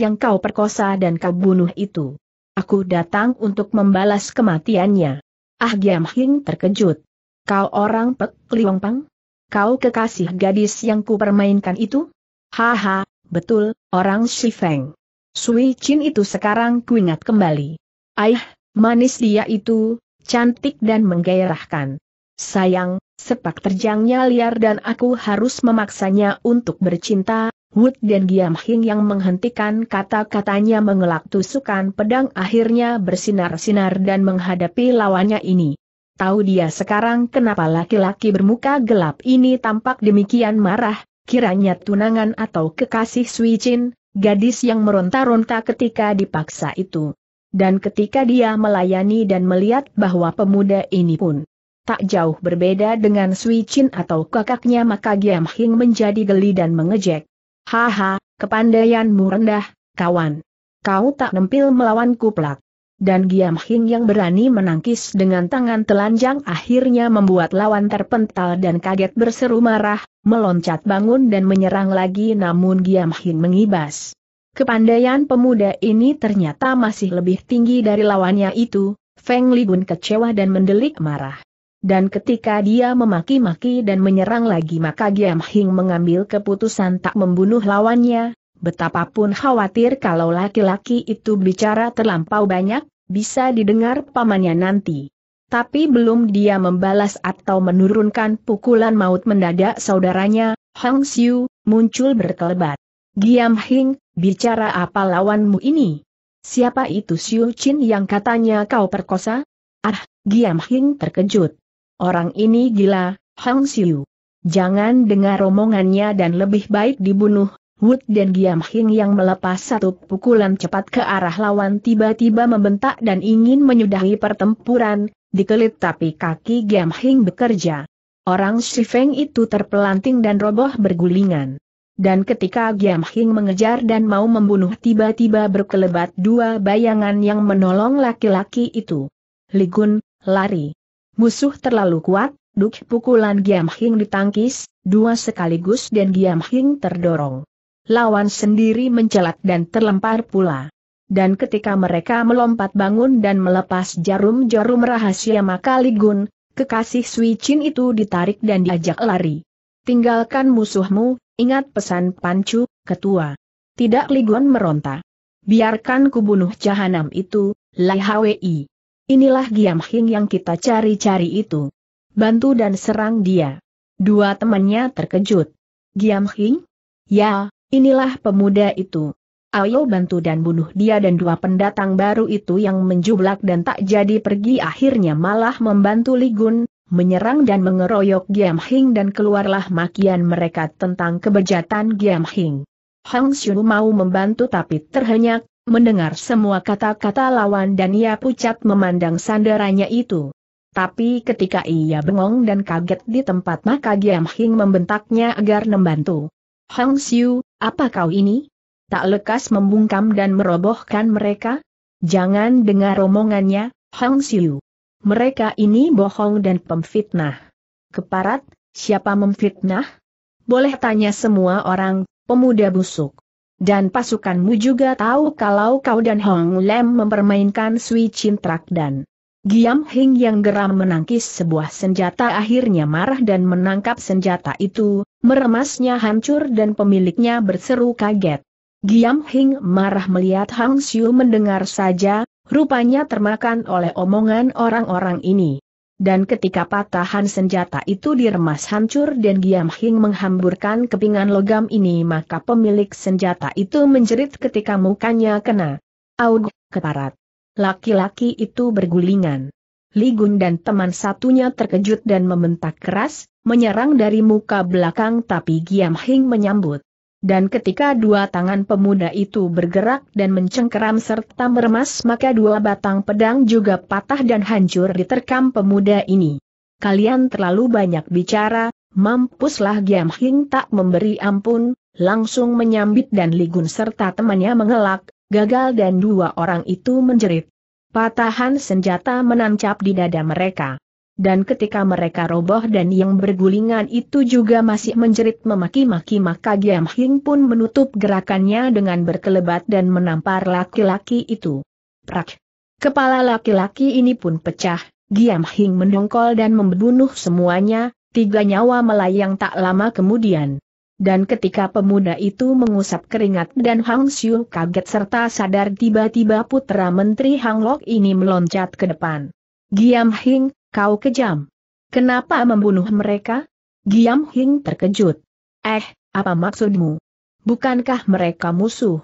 yang kau perkosa dan kau bunuh itu. Aku datang untuk membalas kematiannya. Ah Giam Hing terkejut. Kau orang Pek Liong Pang? Kau kekasih gadis yang kupermainkan itu? Haha, betul, orang Shifeng. Sui Chin itu sekarang kuingat kembali. Aih, manis dia itu, cantik dan menggairahkan. Sayang, Sepak terjangnya liar dan aku harus memaksanya untuk bercinta, Wood dan Giam Hing yang menghentikan kata-katanya mengelak tusukan pedang akhirnya bersinar-sinar dan menghadapi lawannya ini. Tahu dia sekarang kenapa laki-laki bermuka gelap ini tampak demikian marah, kiranya tunangan atau kekasih Sui Chin, gadis yang meronta-ronta ketika dipaksa itu. Dan ketika dia melayani dan melihat bahwa pemuda ini pun Tak jauh berbeda dengan Sui Chin atau kakaknya maka Giam Hing menjadi geli dan mengejek. Haha, kepandaianmu rendah, kawan. Kau tak nempil melawan kuplak. Dan Giam Hing yang berani menangkis dengan tangan telanjang akhirnya membuat lawan terpental dan kaget berseru marah, meloncat bangun dan menyerang lagi namun Giam Hing mengibas. Kepandaian pemuda ini ternyata masih lebih tinggi dari lawannya itu, Feng Ligun kecewa dan mendelik marah. Dan ketika dia memaki-maki dan menyerang lagi maka Giam Hing mengambil keputusan tak membunuh lawannya, betapapun khawatir kalau laki-laki itu bicara terlampau banyak, bisa didengar pamannya nanti. Tapi belum dia membalas atau menurunkan pukulan maut mendadak saudaranya, Hang Xiu, muncul berkelebat. Giam Hing, bicara apa lawanmu ini? Siapa itu Xiu Chin yang katanya kau perkosa? Ah, Giam Hing terkejut. Orang ini gila, Hang Siu. Jangan dengar omongannya dan lebih baik dibunuh. Wood dan Giam Hing yang melepas satu pukulan cepat ke arah lawan tiba-tiba membentak dan ingin menyudahi pertempuran, dikelit tapi kaki Giam Hing bekerja. Orang Feng itu terpelanting dan roboh bergulingan. Dan ketika Giam Hing mengejar dan mau membunuh tiba-tiba berkelebat dua bayangan yang menolong laki-laki itu. Ligun, lari. Musuh terlalu kuat, duk pukulan Giam Hing ditangkis, dua sekaligus dan Giam Hing terdorong. Lawan sendiri mencelat dan terlempar pula. Dan ketika mereka melompat bangun dan melepas jarum-jarum rahasia maka Ligun, kekasih Sui Chin itu ditarik dan diajak lari. Tinggalkan musuhmu, ingat pesan Pancu, ketua. Tidak Ligun meronta. Biarkan kubunuh jahanam itu, Lai Hwi. Inilah Giam Hing yang kita cari-cari itu. Bantu dan serang dia. Dua temannya terkejut. Giam Hing? Ya, inilah pemuda itu. Ayo bantu dan bunuh dia dan dua pendatang baru itu yang menjublak dan tak jadi pergi akhirnya malah membantu Ligun, menyerang dan mengeroyok Giam Hing dan keluarlah makian mereka tentang kebejatan Giam Hing. Hang Xiu mau membantu tapi terhenyak, Mendengar semua kata-kata lawan dan ia pucat memandang sandaranya itu. Tapi ketika ia bengong dan kaget di tempat maka Giam Hing membentaknya agar membantu. Hang Xiu, apa kau ini? Tak lekas membungkam dan merobohkan mereka? Jangan dengar omongannya, Hang Xiu. Mereka ini bohong dan pemfitnah. Keparat, siapa memfitnah? Boleh tanya semua orang, pemuda busuk. Dan pasukanmu juga tahu kalau kau dan Hong Lem mempermainkan Sui Trak dan Giam Hing yang geram menangkis sebuah senjata akhirnya marah dan menangkap senjata itu, meremasnya hancur dan pemiliknya berseru kaget. Giam Hing marah melihat Hang Xiu mendengar saja, rupanya termakan oleh omongan orang-orang ini. Dan ketika patahan senjata itu diremas hancur dan Giam Hing menghamburkan kepingan logam ini maka pemilik senjata itu menjerit ketika mukanya kena. Aug, keparat. Laki-laki itu bergulingan. Ligun dan teman satunya terkejut dan membentak keras, menyerang dari muka belakang tapi Giam Hing menyambut dan ketika dua tangan pemuda itu bergerak dan mencengkeram serta meremas maka dua batang pedang juga patah dan hancur diterkam pemuda ini. Kalian terlalu banyak bicara, mampuslah Giam Hing tak memberi ampun, langsung menyambit dan Ligun serta temannya mengelak, gagal dan dua orang itu menjerit. Patahan senjata menancap di dada mereka. Dan ketika mereka roboh dan yang bergulingan itu juga masih menjerit memaki-maki maka Giam Hing pun menutup gerakannya dengan berkelebat dan menampar laki-laki itu. Prak! Kepala laki-laki ini pun pecah, Giam Hing mendongkol dan membunuh semuanya, tiga nyawa melayang tak lama kemudian. Dan ketika pemuda itu mengusap keringat dan Hang Xiu kaget serta sadar tiba-tiba putra menteri Hang Lok ini meloncat ke depan. Giam Hing, Kau kejam. Kenapa membunuh mereka? Giam Hing terkejut. Eh, apa maksudmu? Bukankah mereka musuh?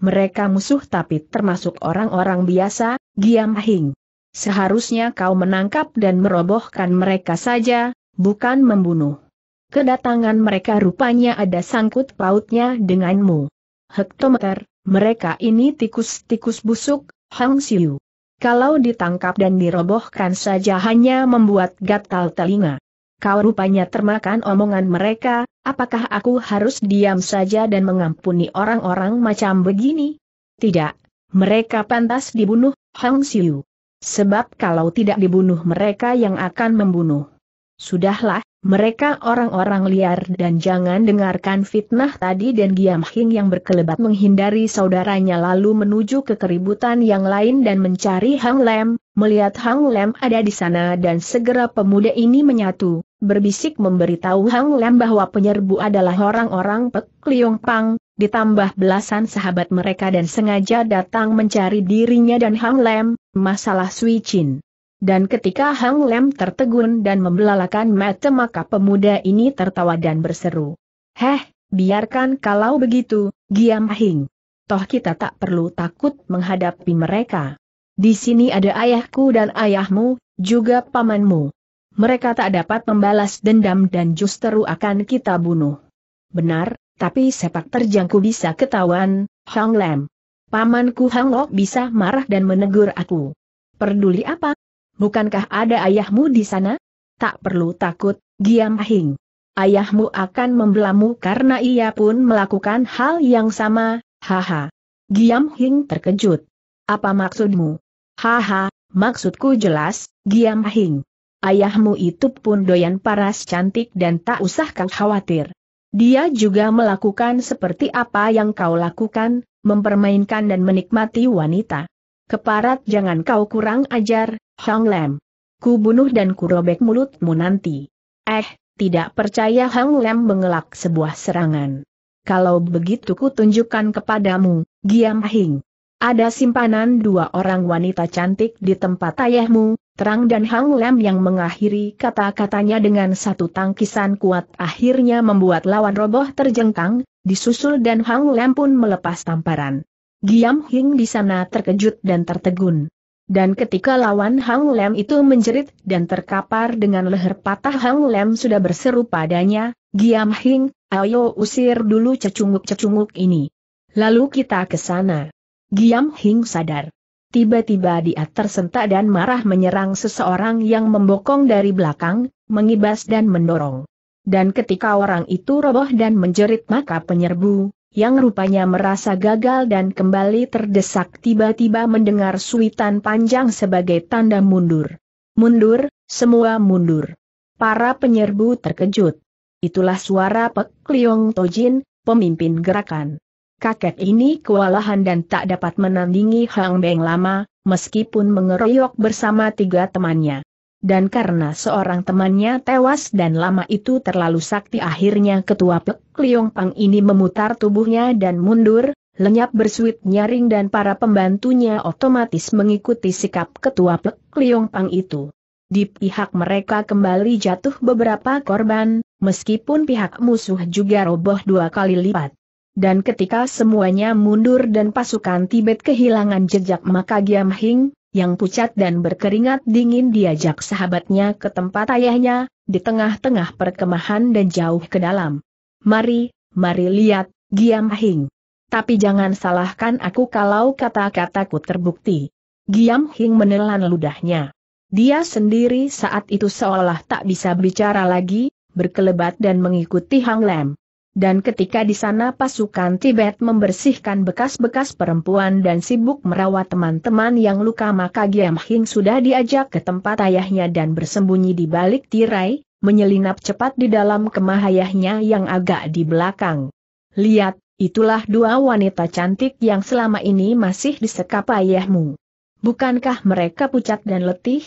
Mereka musuh tapi termasuk orang-orang biasa, Giam Hing. Seharusnya kau menangkap dan merobohkan mereka saja, bukan membunuh. Kedatangan mereka rupanya ada sangkut pautnya denganmu. Hektometer, mereka ini tikus-tikus busuk, Hang Siu. Kalau ditangkap dan dirobohkan saja hanya membuat gatal telinga. Kau rupanya termakan omongan mereka, apakah aku harus diam saja dan mengampuni orang-orang macam begini? Tidak, mereka pantas dibunuh, Hong Xiu. Sebab kalau tidak dibunuh mereka yang akan membunuh. Sudahlah, mereka orang-orang liar dan jangan dengarkan fitnah tadi dan Giam Hing yang berkelebat menghindari saudaranya lalu menuju ke keributan yang lain dan mencari Hang Lem, melihat Hang Lem ada di sana dan segera pemuda ini menyatu, berbisik memberitahu Hang Lem bahwa penyerbu adalah orang-orang Pek Liong Pang, ditambah belasan sahabat mereka dan sengaja datang mencari dirinya dan Hang Lem, masalah Sui Chin. Dan ketika Hang Lem tertegun dan membelalakan mata maka pemuda ini tertawa dan berseru. Heh, biarkan kalau begitu, Giam Hing. Toh kita tak perlu takut menghadapi mereka. Di sini ada ayahku dan ayahmu, juga pamanmu. Mereka tak dapat membalas dendam dan justru akan kita bunuh. Benar, tapi sepak terjangku bisa ketahuan, Hang Lem. Pamanku Hang Lok bisa marah dan menegur aku. Perduli apa, bukankah ada ayahmu di sana? Tak perlu takut, Giam Hing. Ayahmu akan membelamu karena ia pun melakukan hal yang sama, haha. Giam Hing terkejut. Apa maksudmu? Haha, maksudku jelas, Giam Hing. Ayahmu itu pun doyan paras cantik dan tak usah kau khawatir. Dia juga melakukan seperti apa yang kau lakukan, mempermainkan dan menikmati wanita. Keparat jangan kau kurang ajar, Hang Lem. Ku bunuh dan kurobek mulutmu nanti. Eh, tidak percaya Hang Lem mengelak sebuah serangan. Kalau begitu ku tunjukkan kepadamu, Giam Hing. Ada simpanan dua orang wanita cantik di tempat ayahmu, Terang dan Hang Lem yang mengakhiri kata-katanya dengan satu tangkisan kuat akhirnya membuat lawan roboh terjengkang, disusul dan Hang Lem pun melepas tamparan. Giam Hing di sana terkejut dan tertegun. Dan ketika lawan Hang Lem itu menjerit dan terkapar dengan leher patah Hang Lem sudah berseru padanya, Giam Hing, ayo usir dulu cecunguk-cecunguk ini. Lalu kita ke sana. Giam Hing sadar. Tiba-tiba dia tersentak dan marah menyerang seseorang yang membokong dari belakang, mengibas dan mendorong. Dan ketika orang itu roboh dan menjerit maka penyerbu, yang rupanya merasa gagal dan kembali terdesak tiba-tiba mendengar suitan panjang sebagai tanda mundur. Mundur, semua mundur. Para penyerbu terkejut. Itulah suara Pek Liong Tojin, pemimpin gerakan. Kakek ini kewalahan dan tak dapat menandingi Hang Beng lama, meskipun mengeroyok bersama tiga temannya dan karena seorang temannya tewas dan lama itu terlalu sakti akhirnya ketua Pek Liong Pang ini memutar tubuhnya dan mundur, lenyap bersuit nyaring dan para pembantunya otomatis mengikuti sikap ketua Pek Liong Pang itu. Di pihak mereka kembali jatuh beberapa korban, meskipun pihak musuh juga roboh dua kali lipat. Dan ketika semuanya mundur dan pasukan Tibet kehilangan jejak maka Giam Hing, yang pucat dan berkeringat dingin diajak sahabatnya ke tempat ayahnya, di tengah-tengah perkemahan dan jauh ke dalam. Mari, mari lihat, Giam Hing. Tapi jangan salahkan aku kalau kata-kataku terbukti. Giam Hing menelan ludahnya. Dia sendiri saat itu seolah tak bisa bicara lagi, berkelebat dan mengikuti Hang Lam. Dan ketika di sana pasukan Tibet membersihkan bekas-bekas perempuan dan sibuk merawat teman-teman yang luka maka Giam Hing sudah diajak ke tempat ayahnya dan bersembunyi di balik tirai, menyelinap cepat di dalam kemah ayahnya yang agak di belakang. Lihat, itulah dua wanita cantik yang selama ini masih disekap ayahmu. Bukankah mereka pucat dan letih?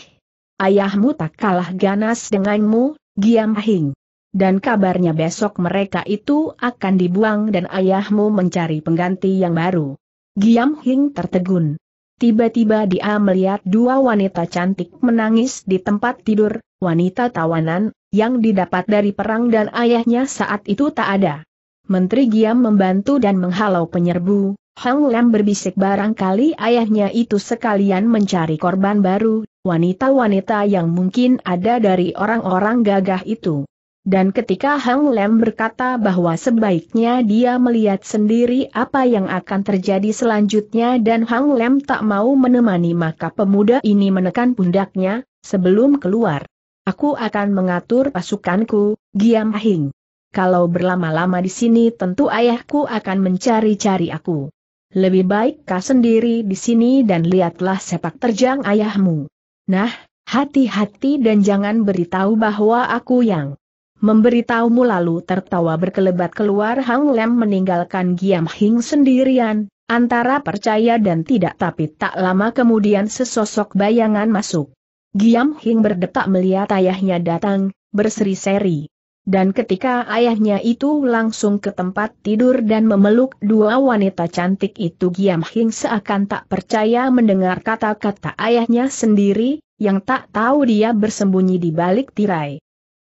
Ayahmu tak kalah ganas denganmu, Giam Hing dan kabarnya besok mereka itu akan dibuang dan ayahmu mencari pengganti yang baru. Giam Hing tertegun. Tiba-tiba dia melihat dua wanita cantik menangis di tempat tidur, wanita tawanan, yang didapat dari perang dan ayahnya saat itu tak ada. Menteri Giam membantu dan menghalau penyerbu, Hang Lam berbisik barangkali ayahnya itu sekalian mencari korban baru, wanita-wanita yang mungkin ada dari orang-orang gagah itu. Dan ketika Hang Lem berkata bahwa sebaiknya dia melihat sendiri apa yang akan terjadi selanjutnya dan Hang Lem tak mau menemani maka pemuda ini menekan pundaknya, sebelum keluar. Aku akan mengatur pasukanku, Giam Hing. Kalau berlama-lama di sini tentu ayahku akan mencari-cari aku. Lebih baik kau sendiri di sini dan lihatlah sepak terjang ayahmu. Nah, hati-hati dan jangan beritahu bahwa aku yang memberitahumu lalu tertawa berkelebat keluar Hang Lem meninggalkan Giam Hing sendirian, antara percaya dan tidak tapi tak lama kemudian sesosok bayangan masuk. Giam Hing berdetak melihat ayahnya datang, berseri-seri. Dan ketika ayahnya itu langsung ke tempat tidur dan memeluk dua wanita cantik itu Giam Hing seakan tak percaya mendengar kata-kata ayahnya sendiri, yang tak tahu dia bersembunyi di balik tirai.